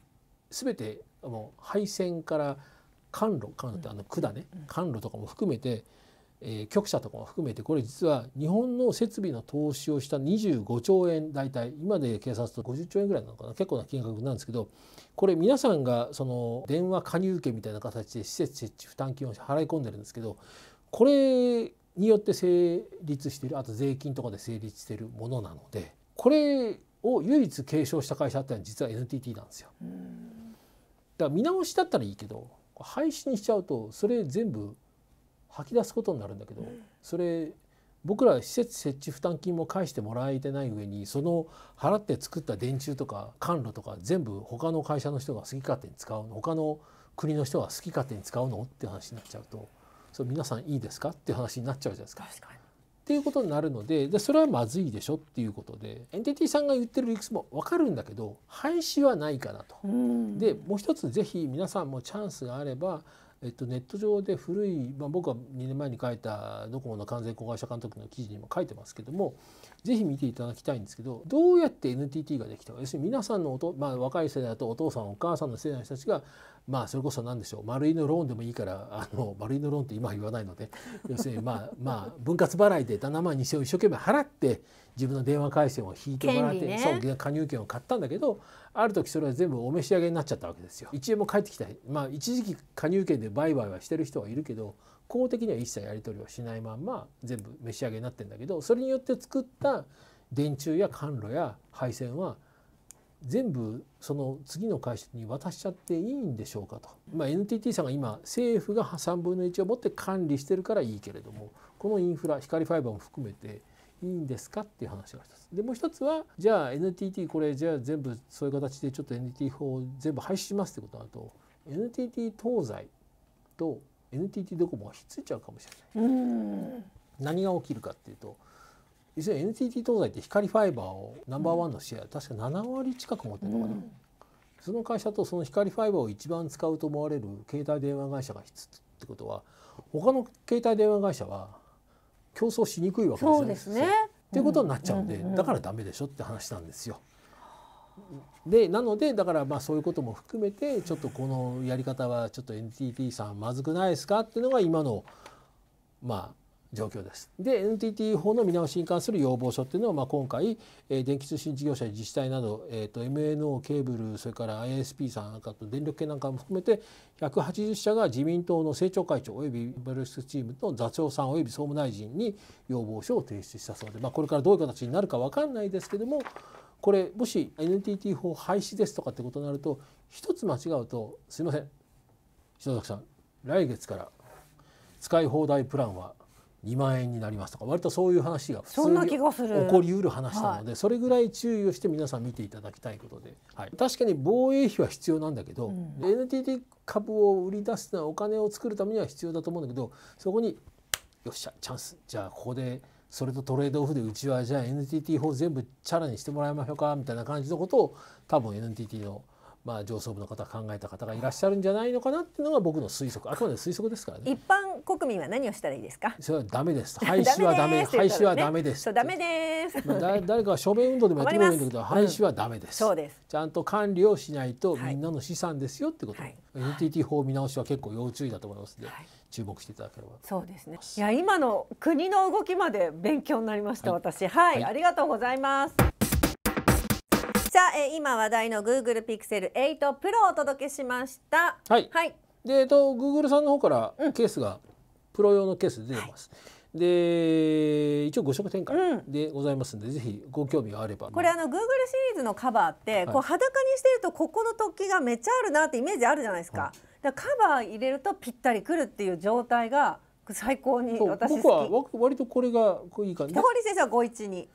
Speaker 1: 全てもう配線から管路管路ってあの管ね管路とかも含めてえー、局舎とかも含めてこれ実は日本の設備の投資をした25兆円大体今で計算すると50兆円ぐらいなのかな結構な金額なんですけどこれ皆さんがその電話加入券みたいな形で施設設置負担金を払い込んでるんですけどこれによって成立しているあと税金とかで成立しているものなのでこれを唯一継承した会社ってのは実は NTT なんですよ。だから見直しだったらいいけど廃止にしちゃうとそれ全部吐き出すことになるんだけど、それ僕ら施設設置負担金も返してもらえてない上にその払って作った電柱とか管路とか全部他の会社の人が好き勝手に使うの他の国の人が好き勝手に使うのって話になっちゃうとそ皆さんいいですかって話になっちゃうじゃないですか。っていうことになるのででそれはまずいでしょっていうことでエンティティさんが言ってる理屈も分かるんだけど廃止はないかなと。でもう一つ是非皆さんもチャンスがあればえっと、ネット上で古い、まあ、僕は2年前に書いたドコモの完全子会社監督の記事にも書いてますけども是非見ていただきたいんですけどどうやって NTT ができたか要するに皆さんのおと、まあ、若い世代だとお父さんお母さんの世代の人たちが、まあ、それこそ何でしょう丸いのローンでもいいからあの丸いのローンって今は言わないので要するにまあまあ分割払いで7万2,000を一生懸命払って自分の電話回線を引いてもらって、ね、そう加入券を買ったんだけどある時それは全部お召し上げになっちゃったわけですよ1円も返ってきたまあ一時期加入権で売買はしてる人はいるけど公的には一切やり取りはしないまんま全部召し上げになってんだけどそれによって作った電柱や管路や配線は全部その次の会社に渡しちゃっていいんでしょうかと、まあ、NTT さんが今政府が3分の1を持って管理してるからいいけれどもこのインフラ光ファイバーも含めていいんですかっていう話が一つ。でもう一つはじゃあ NTT これじゃあ全部そういう形でちょっと NTT 法全部廃止しますってことだと NTT 東西と NTT ドコモがひっついちゃうかもしれない。何が起きるかっていうと実は NTT 東西って光ファイバーをナンバーワンのシェア、確か7割近く持ってるのかな、その会社とその光ファイバーを一番使うと思われる携帯電話会社がひっつってことは他の携帯電話会社は競争しにくいわけですよね。そうですねっていうことになっちゃうんで、うんうんうん、だからダメでしょって話なんですよ。でなのでだからまあそういうことも含めてちょっとこのやり方はちょっと NTT さんまずくないですかっていうのが今のまあ状況です。で NTT 法の見直しに関する要望書っていうのは、まあ、今回、えー、電気通信事業者自治体など、えーと、と MNO ケーブルそれから ISP さんなんかと電力系なんかも含めて180社が自民党の政調会長およびバルスチームの座長さんおよび総務大臣に要望書を提出したそうで、まあ、これからどういう形になるか分かんないですけどもこれもし NTT 法廃止ですとかってことになると一つ間違うとすいません篠崎さん来月から使い放題プランは2万円になりますとか割とそういう話が普通に起こりうる話なのでそれぐらい注意をして皆さん見ていただきたいことで、はい、確かに防衛費は必要なんだけど、うん、NTT 株を売り出すのはお金を作るためには必要だと思うんだけどそこによっしゃチャンスじゃあここでそれとトレードオフでうちはじゃあ NTT 法全部チャラにしてもらいましょうかみたいな感じのことを多分 NTT のまあ、上層部の方考えた方がいらっしゃるんじゃないのかなっていうのが僕の推測あくまで推測ですからね一般国民は何をしたらいいですかそれはダメです廃止はダメ廃止はダメですそうです、だ 誰か署名運動でもやってもいいんだけど廃止はダメです、うん、そうですちゃんと管理をしないとみんなの資産ですよってこと、はい、NTT 法見直しは結構要注意だと思いますで、はい、注目していただければ
Speaker 2: そうですねいや今の国の動きまで勉強になりました、はい、私はい、ありがとうございます果、えー、今話題の Google Pixel 8 Pro をお届けしました。
Speaker 1: はい。はい、で、えっと Google さんの方からケースが、うん、プロ用のケースで出てます。はいで一応ご色展開でございますんで、うん、ぜひご興味があればこ
Speaker 2: れあの Google シリーズのカバーって、こう裸にしてるとここの突起がめっちゃあるなってイメージあるじゃないですか、はい、だからカバー入れるとぴったりくるっていう状態が最高に私好き
Speaker 1: 僕は割とこれがいい感じ先
Speaker 2: 生は5一に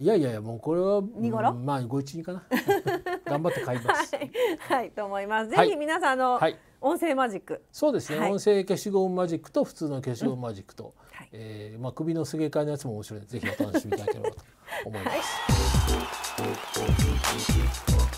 Speaker 1: いやいやいやもうこれは見頃、うん、まあご一にかな 頑張って買いま
Speaker 2: すはい、はい、と思いますぜひ皆さんの、はい、音声マジック
Speaker 1: そうですね、はい、音声消しゴムマジックと普通の消しゴムマジックと、うん、えー、まあ首のすげ替えのやつも面白いぜひお楽しみいただければと思います。